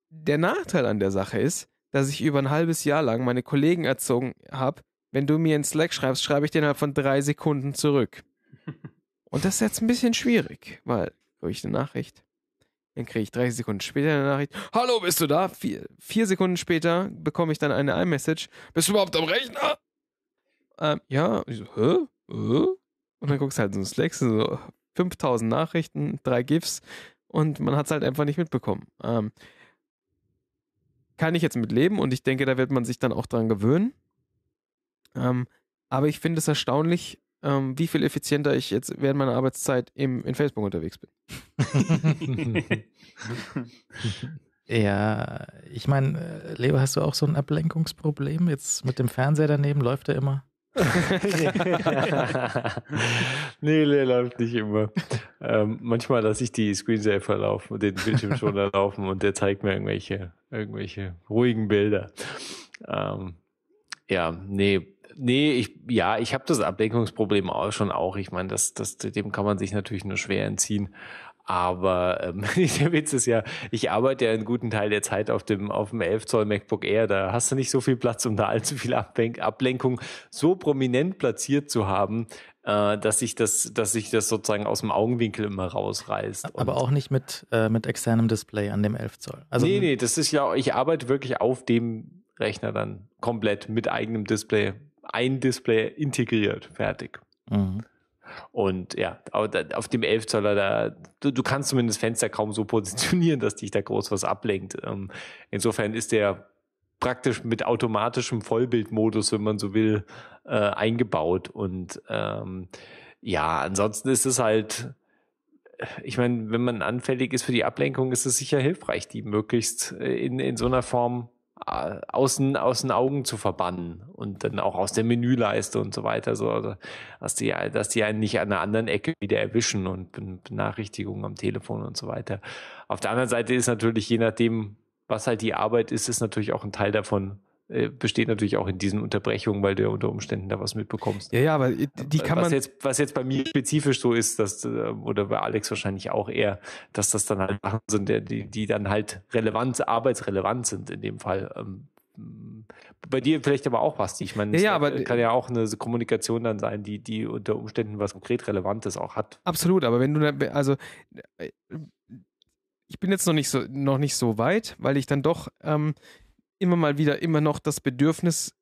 der Nachteil an der Sache ist, dass ich über ein halbes Jahr lang meine Kollegen erzogen habe, wenn du mir in Slack schreibst, schreibe ich den innerhalb von drei Sekunden zurück. Und das ist jetzt ein bisschen schwierig, weil kriege ich eine Nachricht. Dann kriege ich 30 Sekunden später eine Nachricht. Hallo, bist du da? Vier, vier Sekunden später bekomme ich dann eine iMessage. Bist du überhaupt am Rechner? Ähm, ja. Ich so, hä? Hä? Und dann guckst du halt so Slack, so 5000 Nachrichten, drei GIFs und man hat es halt einfach nicht mitbekommen. Ähm, kann ich jetzt mit leben und ich denke, da wird man sich dann auch dran gewöhnen. Ähm, aber ich finde es erstaunlich, ähm, wie viel effizienter ich jetzt während meiner Arbeitszeit im, in Facebook unterwegs bin. ja, ich meine, äh, Leo, hast du auch so ein Ablenkungsproblem? Jetzt mit dem Fernseher daneben läuft er immer? nee, der läuft nicht immer. Ähm, manchmal lasse ich die Screensaver laufen und den Bildschirm schon da laufen und der zeigt mir irgendwelche, irgendwelche ruhigen Bilder. Ähm, ja, nee, Nee, ich, ja, ich habe das Ablenkungsproblem auch schon auch. Ich meine, das, das, dem kann man sich natürlich nur schwer entziehen. Aber ähm, der Witz ist ja, ich arbeite ja einen guten Teil der Zeit auf dem, auf dem 11 Zoll MacBook Air. Da hast du nicht so viel Platz, um da allzu viel Ablenk Ablenkung so prominent platziert zu haben, äh, dass sich das, dass sich das sozusagen aus dem Augenwinkel immer rausreißt. Aber auch nicht mit, äh, mit externem Display an dem 11 Zoll. Also nee, nee, das ist ja, ich arbeite wirklich auf dem Rechner dann komplett mit eigenem Display ein Display integriert, fertig. Mhm. Und ja, auf dem 11 Zoller, da, du, du, kannst zumindest Fenster kaum so positionieren, dass dich da groß was ablenkt. Ähm, insofern ist der praktisch mit automatischem Vollbildmodus, wenn man so will, äh, eingebaut. Und ähm, ja, ansonsten ist es halt, ich meine, wenn man anfällig ist für die Ablenkung, ist es sicher hilfreich, die möglichst äh, in, in so einer Form äh, aus den, aus den Augen zu verbannen und dann auch aus der Menüleiste und so weiter, so, also, dass die, dass die einen nicht an einer anderen Ecke wieder erwischen und Benachrichtigungen am Telefon und so weiter. Auf der anderen Seite ist natürlich, je nachdem, was halt die Arbeit ist, ist natürlich auch ein Teil davon, äh, besteht natürlich auch in diesen Unterbrechungen, weil du ja unter Umständen da was mitbekommst. Ja, ja, aber die äh, kann was man. Jetzt, was jetzt bei mir spezifisch so ist, dass, äh, oder bei Alex wahrscheinlich auch eher, dass das dann halt Sachen sind, die, die dann halt relevant, arbeitsrelevant sind in dem Fall. Ähm, bei dir vielleicht aber auch was, ich meine, ja, ja, aber kann ja auch eine Kommunikation dann sein, die, die unter Umständen was konkret Relevantes auch hat. Absolut, aber wenn du, also ich bin jetzt noch nicht so, noch nicht so weit, weil ich dann doch ähm, immer mal wieder immer noch das Bedürfnis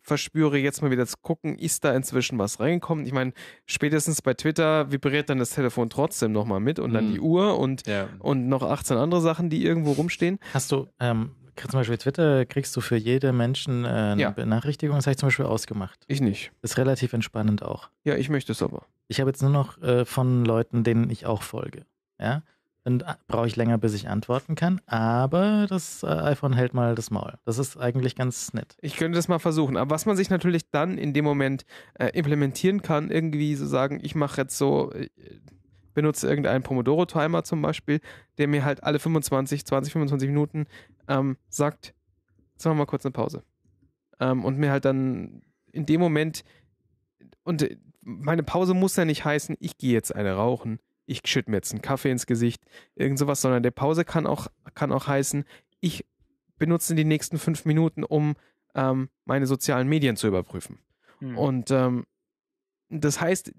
verspüre, jetzt mal wieder zu gucken, ist da inzwischen was reingekommen? Ich meine, spätestens bei Twitter vibriert dann das Telefon trotzdem nochmal mit und dann mhm. die Uhr und, ja. und noch 18 andere Sachen, die irgendwo rumstehen. Hast du, ähm, zum Beispiel Twitter kriegst du für jede Menschen äh, eine ja. Benachrichtigung. Das habe ich zum Beispiel ausgemacht. Ich nicht. Ist relativ entspannend auch. Ja, ich möchte es aber. Ich habe jetzt nur noch äh, von Leuten, denen ich auch folge. Ja dann äh, brauche ich länger, bis ich antworten kann. Aber das äh, iPhone hält mal das Maul. Das ist eigentlich ganz nett. Ich könnte das mal versuchen. Aber was man sich natürlich dann in dem Moment äh, implementieren kann, irgendwie so sagen, ich mache jetzt so, äh, benutze irgendeinen Pomodoro-Timer zum Beispiel, der mir halt alle 25, 20, 25 Minuten ähm, sagt, jetzt machen wir mal kurz eine Pause. Ähm, und mir halt dann in dem Moment, und äh, meine Pause muss ja nicht heißen, ich gehe jetzt eine rauchen ich schütte mir jetzt einen Kaffee ins Gesicht, irgend sowas, sondern der Pause kann auch, kann auch heißen, ich benutze die nächsten fünf Minuten, um ähm, meine sozialen Medien zu überprüfen. Mhm. Und ähm, das heißt,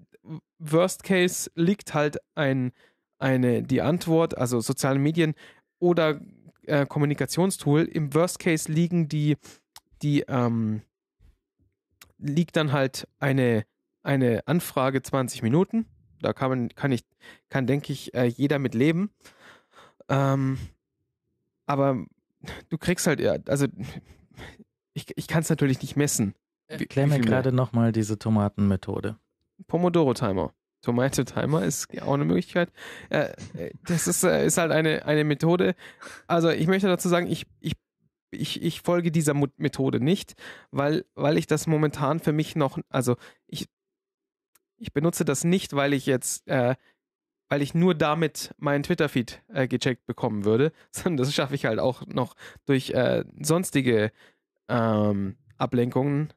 Worst Case liegt halt ein, eine, die Antwort, also soziale Medien oder äh, Kommunikationstool. Im Worst Case liegen die, die, ähm, liegt dann halt eine, eine Anfrage 20 Minuten da kann man, kann ich, kann, denke ich, äh, jeder mit leben. Ähm, aber du kriegst halt, ja, also ich, ich kann es natürlich nicht messen. Erklär mir gerade nochmal diese Tomatenmethode. Pomodoro-Timer. tomato timer ist auch eine Möglichkeit. Äh, äh, das ist, äh, ist halt eine, eine Methode. Also ich möchte dazu sagen, ich, ich, ich, ich folge dieser Methode nicht, weil, weil ich das momentan für mich noch, also ich, ich benutze das nicht, weil ich jetzt, äh, weil ich nur damit meinen Twitter-Feed äh, gecheckt bekommen würde, sondern das schaffe ich halt auch noch durch äh, sonstige ähm, Ablenkungen.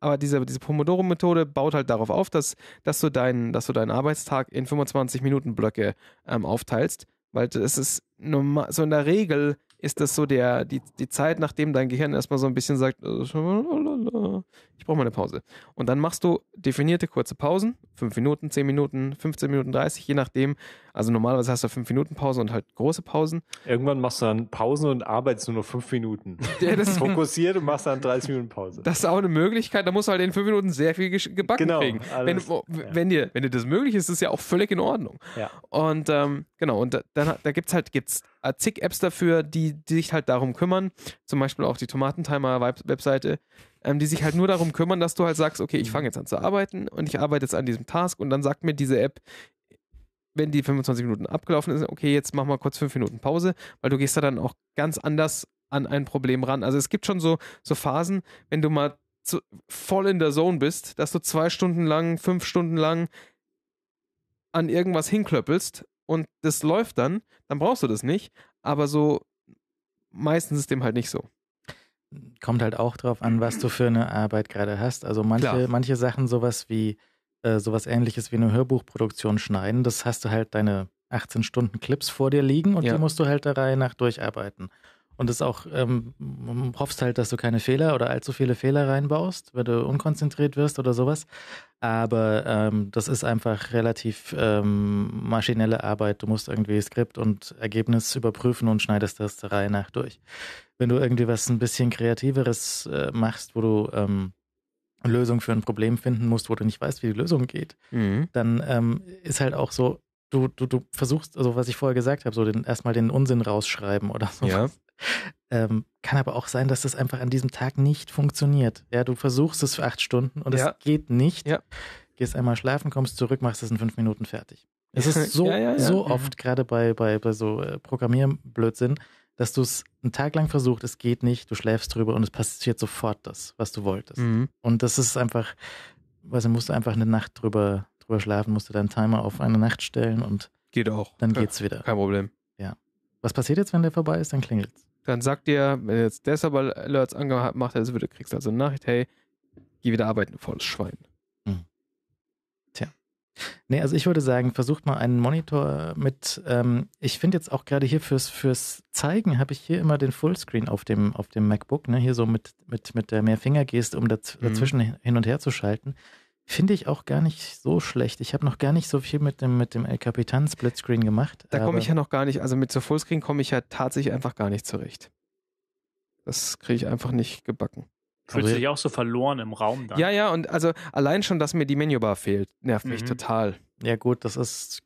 Aber diese, diese Pomodoro-Methode baut halt darauf auf, dass, dass, du dein, dass du deinen Arbeitstag in 25-Minuten-Blöcke ähm, aufteilst, weil es ist normal, so in der Regel ist das so der, die, die Zeit, nachdem dein Gehirn erstmal so ein bisschen sagt, äh, ich brauche mal eine Pause. Und dann machst du definierte kurze Pausen, 5 Minuten, 10 Minuten, 15 Minuten, 30, je nachdem. Also normalerweise hast du 5 Minuten Pause und halt große Pausen. Irgendwann machst du dann Pausen und arbeitest nur noch 5 Minuten. Ja, das Fokussiert und machst dann 30 Minuten Pause. Das ist auch eine Möglichkeit, da musst du halt in 5 Minuten sehr viel gebacken genau, kriegen. Alles, wenn, ja. dir, wenn dir das möglich ist, ist das ja auch völlig in Ordnung. Ja. Und ähm, genau, und da, da gibt es halt, gibt's äh, zig Apps dafür, die, die sich halt darum kümmern. Zum Beispiel auch die Tomatentimer-Webseite, ähm, die sich halt nur darum kümmern, dass du halt sagst, okay, ich mhm. fange jetzt an zu arbeiten und ich arbeite jetzt an diesem Task und dann sagt mir diese App, wenn die 25 Minuten abgelaufen ist, okay, jetzt mach mal kurz fünf Minuten Pause, weil du gehst da dann auch ganz anders an ein Problem ran. Also es gibt schon so, so Phasen, wenn du mal zu, voll in der Zone bist, dass du zwei Stunden lang, fünf Stunden lang an irgendwas hinklöppelst und das läuft dann, dann brauchst du das nicht. Aber so meistens ist dem halt nicht so. Kommt halt auch drauf an, was du für eine Arbeit gerade hast. Also manche, manche Sachen, sowas wie äh, sowas ähnliches wie eine Hörbuchproduktion schneiden, das hast du halt deine 18 Stunden Clips vor dir liegen und ja. die musst du halt der Reihe nach durcharbeiten. Und das auch, ähm, hoffst halt, dass du keine Fehler oder allzu viele Fehler reinbaust, wenn du unkonzentriert wirst oder sowas. Aber ähm, das ist einfach relativ ähm, maschinelle Arbeit. Du musst irgendwie Skript und Ergebnis überprüfen und schneidest das der Reihe nach durch. Wenn du irgendwie was ein bisschen Kreativeres äh, machst, wo du ähm, Lösung für ein Problem finden musst, wo du nicht weißt, wie die Lösung geht, mhm. dann ähm, ist halt auch so, du, du, du versuchst, also was ich vorher gesagt habe, so den, erstmal den Unsinn rausschreiben oder so. Ja. Ähm, kann aber auch sein, dass das einfach an diesem Tag nicht funktioniert. Ja, du versuchst es für acht Stunden und es geht nicht. Ja. Gehst einmal schlafen, kommst zurück, machst es in fünf Minuten fertig. Es ist so, ja, so mhm. oft, gerade bei, bei, bei so äh, Programmierblödsinn, dass du es einen Tag lang versuchst, es geht nicht, du schläfst drüber und es passiert sofort das, was du wolltest. Mhm. Und das ist einfach, also musst du einfach eine Nacht drüber, drüber schlafen, musst du deinen Timer auf eine Nacht stellen und geht auch. Dann geht's wieder. Kein Problem. Ja. Was passiert jetzt, wenn der vorbei ist? Dann klingelt es. Dann sagt dir, wenn du jetzt deshalb Alerts angemacht hättest, also du kriegst also eine Nachricht, hey, geh wieder arbeiten, volles Schwein. Mhm. Tja. Nee, also ich würde sagen, versucht mal einen Monitor mit, ähm, ich finde jetzt auch gerade hier fürs, fürs Zeigen habe ich hier immer den Fullscreen auf dem, auf dem MacBook, ne? hier so mit, mit, mit der Mehrfingergeste, um daz, mhm. dazwischen hin und her zu schalten. Finde ich auch gar nicht so schlecht. Ich habe noch gar nicht so viel mit dem, mit dem El Capitan Splitscreen gemacht. Da komme ich ja noch gar nicht, also mit so Fullscreen komme ich ja tatsächlich einfach gar nicht zurecht. Das kriege ich einfach nicht gebacken. Fühlst du also dich auch so verloren im Raum dann? Ja, ja, und also allein schon, dass mir die Menübar fehlt, nervt mhm. mich total. Ja, gut, das ist,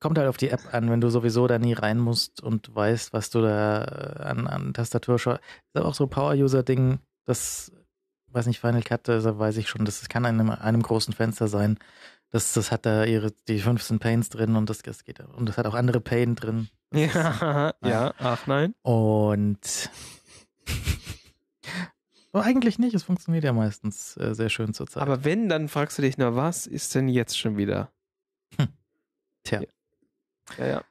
kommt halt auf die App an, wenn du sowieso da nie rein musst und weißt, was du da äh, an, an Tastatur schaust. Ist auch so ein Power-User-Ding, das weiß nicht, Final Cut, da also weiß ich schon, das kann in einem, einem großen Fenster sein. Das, das hat da ihre, die 15 Paints drin und das, das geht. Und das hat auch andere Pain drin. Ja, ja, ja, ach nein. Und aber oh, eigentlich nicht, es funktioniert ja meistens äh, sehr schön zur Zeit. Aber wenn, dann fragst du dich, na was ist denn jetzt schon wieder? Hm. Tja. Ja, ja.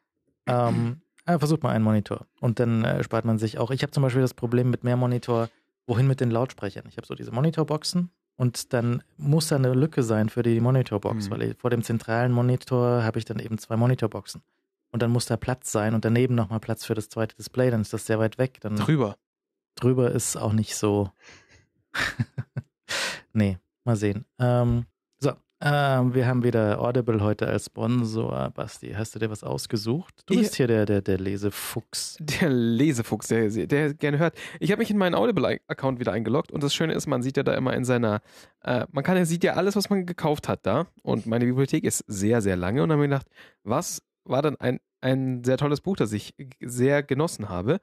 ja. Ähm, äh, versucht mal einen Monitor und dann äh, spart man sich auch. Ich habe zum Beispiel das Problem mit mehr Monitor, wohin mit den Lautsprechern? Ich habe so diese Monitorboxen und dann muss da eine Lücke sein für die Monitorbox, mhm. weil ich, vor dem zentralen Monitor habe ich dann eben zwei Monitorboxen. Und dann muss da Platz sein und daneben nochmal Platz für das zweite Display, dann ist das sehr weit weg. Dann drüber. Drüber ist auch nicht so. nee, mal sehen. Ähm, ähm, wir haben wieder Audible heute als Sponsor. Basti, hast du dir was ausgesucht? Du ich, bist hier der, der, der Lesefuchs. Der Lesefuchs, der, der gerne hört. Ich habe mich in meinen Audible-Account wieder eingeloggt und das Schöne ist, man sieht ja da immer in seiner, äh, man kann ja sieht ja alles, was man gekauft hat da. Und meine Bibliothek ist sehr, sehr lange und dann habe ich mir gedacht, was war denn ein, ein sehr tolles Buch, das ich sehr genossen habe.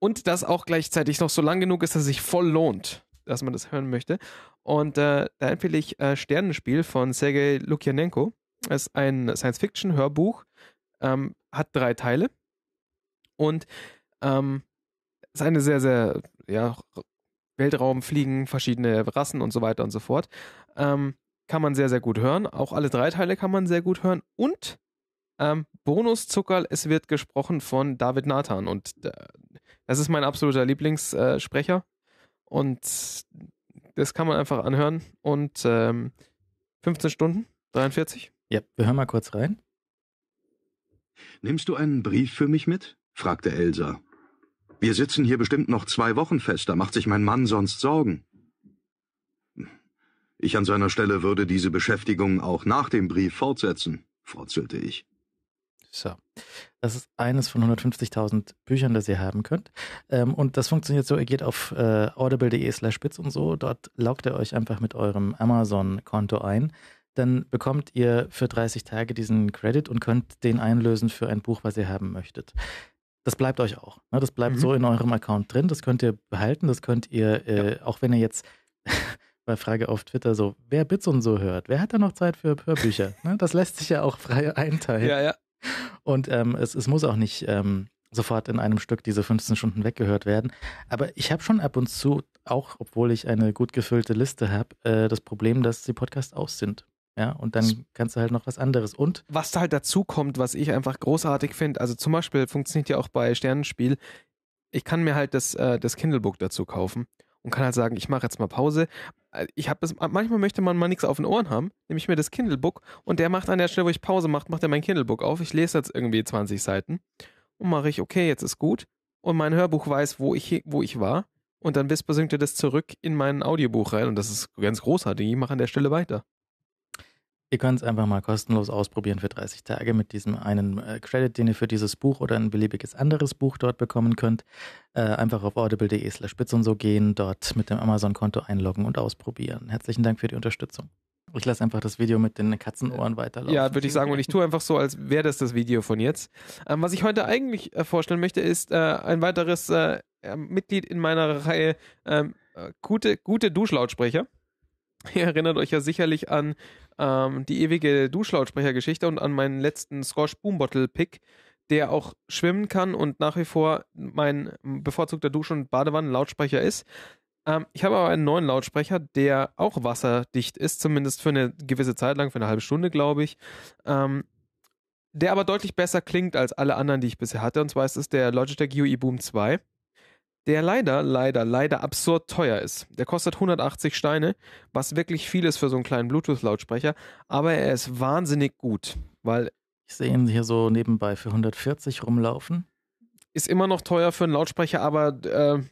Und das auch gleichzeitig noch so lang genug ist, dass es sich voll lohnt dass man das hören möchte. Und äh, da empfehle ich äh, Sternenspiel von Sergei Lukjanenko. Das ist ein Science-Fiction-Hörbuch, ähm, hat drei Teile und ähm, ist eine sehr, sehr, ja, Weltraum, Fliegen, verschiedene Rassen und so weiter und so fort. Ähm, kann man sehr, sehr gut hören. Auch alle drei Teile kann man sehr gut hören. Und ähm, Bonuszuckerl, es wird gesprochen von David Nathan. Und äh, das ist mein absoluter Lieblingssprecher. Äh, und das kann man einfach anhören. Und ähm, 15 Stunden, 43. Ja, wir hören mal kurz rein. Nimmst du einen Brief für mich mit? fragte Elsa. Wir sitzen hier bestimmt noch zwei Wochen fest, da macht sich mein Mann sonst Sorgen. Ich an seiner Stelle würde diese Beschäftigung auch nach dem Brief fortsetzen, frotzelte ich. So. Das ist eines von 150.000 Büchern, das ihr haben könnt. Ähm, und das funktioniert so, ihr geht auf äh, audible.de slash bits und so, dort loggt ihr euch einfach mit eurem Amazon-Konto ein. Dann bekommt ihr für 30 Tage diesen Credit und könnt den einlösen für ein Buch, was ihr haben möchtet. Das bleibt euch auch. Ne? Das bleibt mhm. so in eurem Account drin. Das könnt ihr behalten. Das könnt ihr, äh, ja. auch wenn ihr jetzt bei Frage auf Twitter so, wer Bits und so hört, wer hat da noch Zeit für Hörbücher? ne? Das lässt sich ja auch frei einteilen. Ja, ja. Und ähm, es, es muss auch nicht ähm, sofort in einem Stück diese 15 Stunden weggehört werden. Aber ich habe schon ab und zu, auch obwohl ich eine gut gefüllte Liste habe, äh, das Problem, dass die Podcasts aus sind. Ja, und dann kannst du halt noch was anderes. Und was da halt dazu kommt, was ich einfach großartig finde, also zum Beispiel funktioniert ja auch bei Sternenspiel, ich kann mir halt das, äh, das Kindle-Book dazu kaufen und kann halt sagen, ich mache jetzt mal Pause. Äh, ich habe äh, manchmal möchte man mal nichts auf den Ohren haben, nehme ich mir das Kindle-Book und der macht an der Stelle, wo ich Pause mache, macht er mein Kindle-Book auf. Ich lese jetzt irgendwie 20 Seiten und mache ich, okay, jetzt ist gut. Und mein Hörbuch weiß, wo ich, wo ich war. Und dann whisper singt er das zurück in mein Audiobuch rein. Und das ist ganz großartig. Ich mache an der Stelle weiter. Ihr könnt es einfach mal kostenlos ausprobieren für 30 Tage mit diesem einen äh, Credit, den ihr für dieses Buch oder ein beliebiges anderes Buch dort bekommen könnt. Äh, einfach auf audible.de slash und so gehen, dort mit dem Amazon-Konto einloggen und ausprobieren. Herzlichen Dank für die Unterstützung. Ich lasse einfach das Video mit den Katzenohren äh, weiterlaufen. Ja, würde ich sagen. Und ich tue einfach so, als wäre das das Video von jetzt. Ähm, was ich heute eigentlich äh, vorstellen möchte, ist äh, ein weiteres äh, ähm, Mitglied in meiner Reihe ähm, gute, gute Duschlautsprecher. Ihr erinnert euch ja sicherlich an ähm, die ewige Duschlautsprechergeschichte und an meinen letzten Scotch Bottle pick der auch schwimmen kann und nach wie vor mein bevorzugter Dusch- und Badewannenlautsprecher ist. Ähm, ich habe aber einen neuen Lautsprecher, der auch wasserdicht ist, zumindest für eine gewisse Zeit lang, für eine halbe Stunde, glaube ich. Ähm, der aber deutlich besser klingt als alle anderen, die ich bisher hatte. Und zwar ist es der Logitech UE Boom 2 der leider, leider, leider absurd teuer ist. Der kostet 180 Steine, was wirklich viel ist für so einen kleinen Bluetooth-Lautsprecher, aber er ist wahnsinnig gut, weil. Ich sehe ihn hier so nebenbei für 140 rumlaufen. Ist immer noch teuer für einen Lautsprecher, aber äh,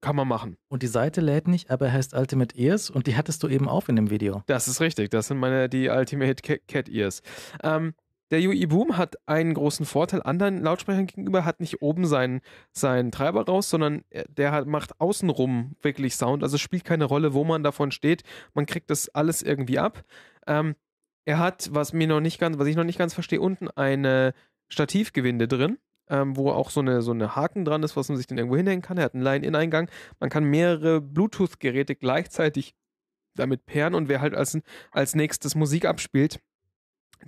kann man machen. Und die Seite lädt nicht, aber er heißt Ultimate Ears und die hattest du eben auf in dem Video. Das ist richtig, das sind meine, die Ultimate Cat Ears. Ähm, der UI Boom hat einen großen Vorteil anderen Lautsprechern gegenüber, hat nicht oben seinen, seinen Treiber raus, sondern der hat, macht außenrum wirklich Sound. Also spielt keine Rolle, wo man davon steht. Man kriegt das alles irgendwie ab. Ähm, er hat, was mir noch nicht ganz, was ich noch nicht ganz verstehe, unten eine Stativgewinde drin. Ähm, wo auch so eine, so eine Haken dran ist, was man sich dann irgendwo hinhängen kann. Er hat einen Line-In-Eingang. Man kann mehrere Bluetooth-Geräte gleichzeitig damit pairen und wer halt als, als nächstes Musik abspielt,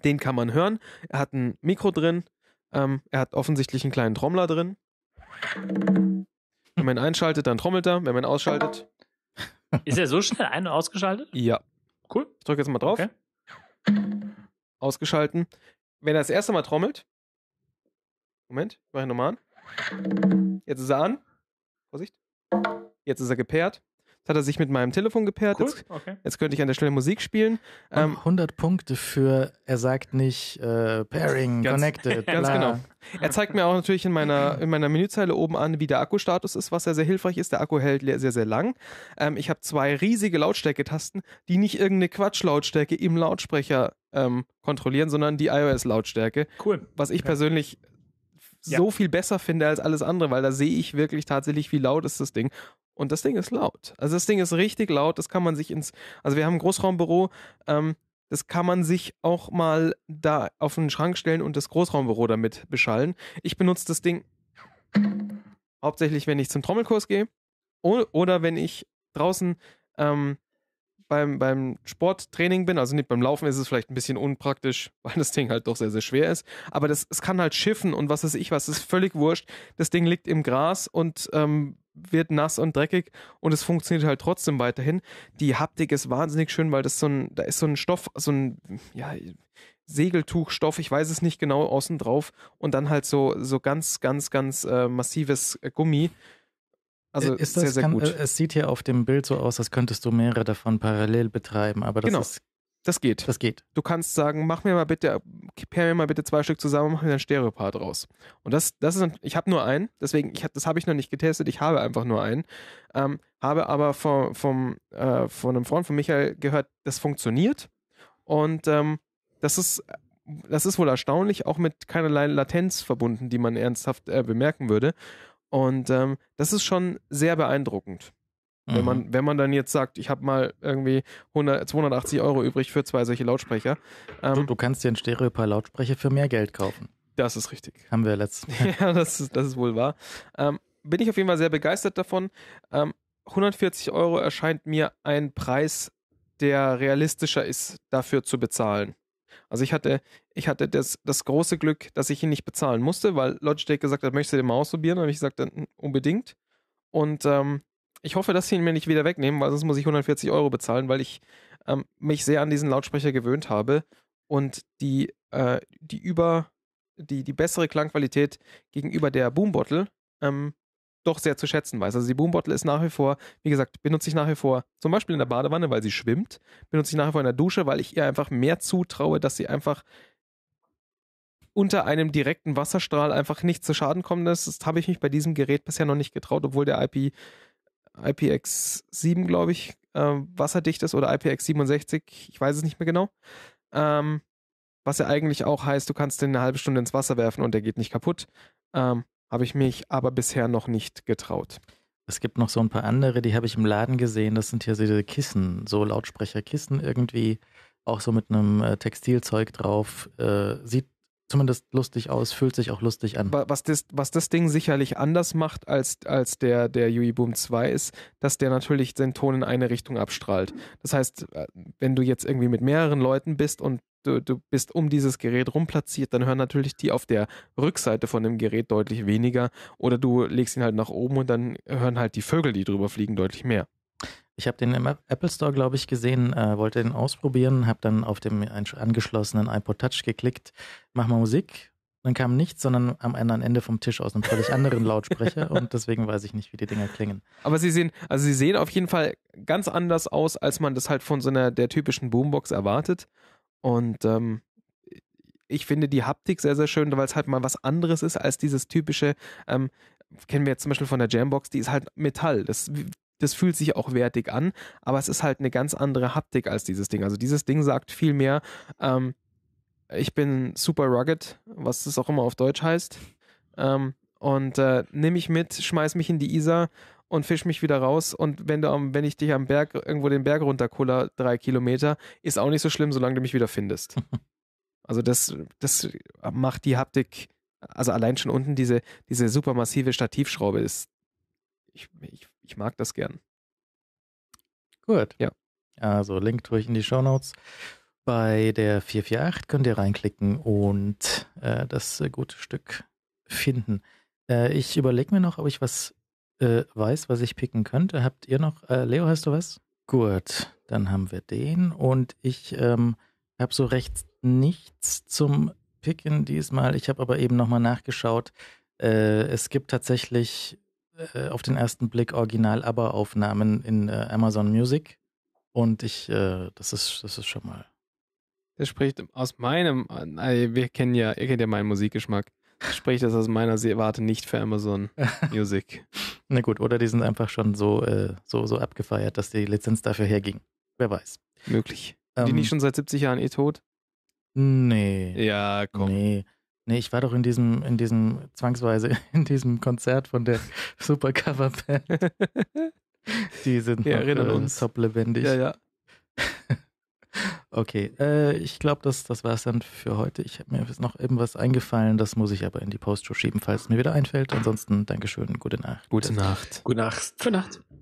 den kann man hören. Er hat ein Mikro drin. Ähm, er hat offensichtlich einen kleinen Trommler drin. Wenn man ihn einschaltet, dann trommelt er. Wenn man ihn ausschaltet. Ist er so schnell ein- und ausgeschaltet? Ja. Cool. Ich drücke jetzt mal drauf. Okay. Ausgeschalten. Wenn er das erste Mal trommelt. Moment, ich mache ihn nochmal an. Jetzt ist er an. Vorsicht. Jetzt ist er gepaart. Jetzt hat er sich mit meinem Telefon gepaart. Cool. Jetzt, okay. jetzt, könnte ich an der Stelle Musik spielen. Ähm, 100 Punkte für, er sagt nicht äh, Pairing, ganz, Connected. Ganz bla. genau. Er zeigt mir auch natürlich in meiner, in meiner Menüzeile oben an, wie der Akkustatus ist, was ja sehr hilfreich ist. Der Akku hält sehr, sehr lang. Ähm, ich habe zwei riesige Lautstärketasten, die nicht irgendeine Quatschlautstärke im Lautsprecher ähm, kontrollieren, sondern die iOS-Lautstärke. Cool. Was ich ja. persönlich so ja. viel besser finde als alles andere, weil da sehe ich wirklich tatsächlich, wie laut ist das Ding. Und das Ding ist laut. Also das Ding ist richtig laut. Das kann man sich ins. Also wir haben ein Großraumbüro. Ähm, das kann man sich auch mal da auf den Schrank stellen und das Großraumbüro damit beschallen. Ich benutze das Ding hauptsächlich, wenn ich zum Trommelkurs gehe oder wenn ich draußen ähm, beim, beim Sporttraining bin. Also nicht beim Laufen ist es vielleicht ein bisschen unpraktisch, weil das Ding halt doch sehr, sehr schwer ist. Aber das, es kann halt schiffen und was weiß ich was, ist völlig wurscht. Das Ding liegt im Gras und ähm, wird nass und dreckig und es funktioniert halt trotzdem weiterhin. Die Haptik ist wahnsinnig schön, weil das so ein, da ist so ein Stoff, so ein, ja, Segeltuchstoff, ich weiß es nicht genau, außen drauf und dann halt so, so ganz, ganz, ganz äh, massives Gummi. Also ist das, sehr, sehr kann, gut. Äh, es sieht hier auf dem Bild so aus, als könntest du mehrere davon parallel betreiben, aber das genau. ist das geht. Das geht. Du kannst sagen, mach mir mal bitte, pair mir mal bitte zwei Stück zusammen, und mach mir ein Stereopaar draus. Und das, das ist, ein, ich habe nur einen, deswegen, ich, das habe ich noch nicht getestet, ich habe einfach nur einen. Ähm, habe aber von, vom, äh, von einem Freund von Michael gehört, das funktioniert. Und ähm, das ist, das ist wohl erstaunlich, auch mit keinerlei Latenz verbunden, die man ernsthaft äh, bemerken würde. Und ähm, das ist schon sehr beeindruckend. Mhm. Wenn, man, wenn man dann jetzt sagt, ich habe mal irgendwie 100, 280 Euro übrig für zwei solche Lautsprecher. Ähm, du, du, kannst dir einen Stereopaar-Lautsprecher für mehr Geld kaufen. Das ist richtig. Haben wir letztens. ja, das ist, das ist wohl wahr. Ähm, bin ich auf jeden Fall sehr begeistert davon. Ähm, 140 Euro erscheint mir ein Preis, der realistischer ist, dafür zu bezahlen. Also ich hatte, ich hatte das, das große Glück, dass ich ihn nicht bezahlen musste, weil Logitech gesagt hat, möchtest du den mal ausprobieren? Dann habe ich gesagt, dann unbedingt. Und ähm, ich hoffe, dass sie ihn mir nicht wieder wegnehmen, weil sonst muss ich 140 Euro bezahlen, weil ich ähm, mich sehr an diesen Lautsprecher gewöhnt habe und die, äh, die über die, die bessere Klangqualität gegenüber der Boombottle ähm, doch sehr zu schätzen weiß. Also die Boombottle ist nach wie vor, wie gesagt, benutze ich nach wie vor zum Beispiel in der Badewanne, weil sie schwimmt, benutze ich nach wie vor in der Dusche, weil ich ihr einfach mehr zutraue, dass sie einfach unter einem direkten Wasserstrahl einfach nicht zu Schaden kommen. Das, das habe ich mich bei diesem Gerät bisher noch nicht getraut, obwohl der IP IPX7, glaube ich, äh, wasserdicht ist oder IPX67, ich weiß es nicht mehr genau. Ähm, was ja eigentlich auch heißt, du kannst den eine halbe Stunde ins Wasser werfen und der geht nicht kaputt. Ähm, habe ich mich aber bisher noch nicht getraut. Es gibt noch so ein paar andere, die habe ich im Laden gesehen. Das sind hier so diese Kissen, so Lautsprecherkissen irgendwie, auch so mit einem äh, Textilzeug drauf. Äh, sieht zumindest lustig aus, fühlt sich auch lustig an. Was das, was das Ding sicherlich anders macht als, als der, der Yui Boom 2 ist, dass der natürlich den Ton in eine Richtung abstrahlt. Das heißt, äh, wenn du jetzt irgendwie mit mehreren Leuten bist und du, du bist um dieses Gerät rumplatziert, dann hören natürlich die auf der Rückseite von dem Gerät deutlich weniger oder du legst ihn halt nach oben und dann hören halt die Vögel, die drüber fliegen, deutlich mehr. Ich habe den im Apple Store, glaube ich, gesehen, äh, wollte den ausprobieren, habe dann auf dem angeschlossenen iPod Touch geklickt, mach mal Musik. Dann kam nichts, sondern am anderen Ende vom Tisch aus einem völlig anderen Lautsprecher und deswegen weiß ich nicht, wie die Dinger klingen. Aber sie sehen, also sie sehen auf jeden Fall ganz anders aus, als man das halt von so einer der typischen Boombox erwartet. Und ähm, ich finde die Haptik sehr, sehr schön, weil es halt mal was anderes ist als dieses typische, ähm, kennen wir jetzt zum Beispiel von der Jambox, die ist halt Metall. Das das fühlt sich auch wertig an, aber es ist halt eine ganz andere Haptik als dieses Ding. Also dieses Ding sagt viel mehr, ähm, ich bin super rugged, was das auch immer auf Deutsch heißt. Ähm, und äh, nimm mich mit, schmeiß mich in die Isar und fisch mich wieder raus. Und wenn, du wenn ich dich am Berg, irgendwo den Berg runterkuller, drei Kilometer, ist auch nicht so schlimm, solange du mich wieder findest. Also das, das macht die Haptik, also allein schon unten diese, diese super massive Stativschraube ist, ich, ich ich mag das gern. Gut. Ja. Also Link tue ich in die Show Notes. Bei der 448 könnt ihr reinklicken und äh, das äh, gute Stück finden. Äh, ich überlege mir noch, ob ich was äh, weiß, was ich picken könnte. Habt ihr noch, äh, Leo, hast du was? Gut, dann haben wir den und ich ähm, habe so recht nichts zum Picken diesmal. Ich habe aber eben nochmal nachgeschaut. Äh, es gibt tatsächlich äh, auf den ersten Blick Original-Aber-Aufnahmen in äh, Amazon Music. Und ich, äh, das ist, das ist schon mal. Das spricht aus meinem, äh, wir kennen ja, ihr kennt ja meinen Musikgeschmack. spricht das aus meiner Warte nicht für Amazon Music. Na gut, oder die sind einfach schon so, äh, so, so abgefeiert, dass die Lizenz dafür herging. Wer weiß. Möglich. Ähm, die nicht schon seit 70 Jahren eh tot? Nee. Ja, komm. Nee. Nee, ich war doch in diesem, in diesem, zwangsweise in diesem Konzert von der Supercover Band. Die sind ja, noch, äh, uns. top lebendig. Ja, ja. okay, äh, ich glaube, das, das war es dann für heute. Ich habe mir noch irgendwas eingefallen, das muss ich aber in die Postshow schieben, falls es mir wieder einfällt. Ansonsten, Dankeschön, gute Nacht. Gute Nacht. Gute Nacht. Gute Nacht.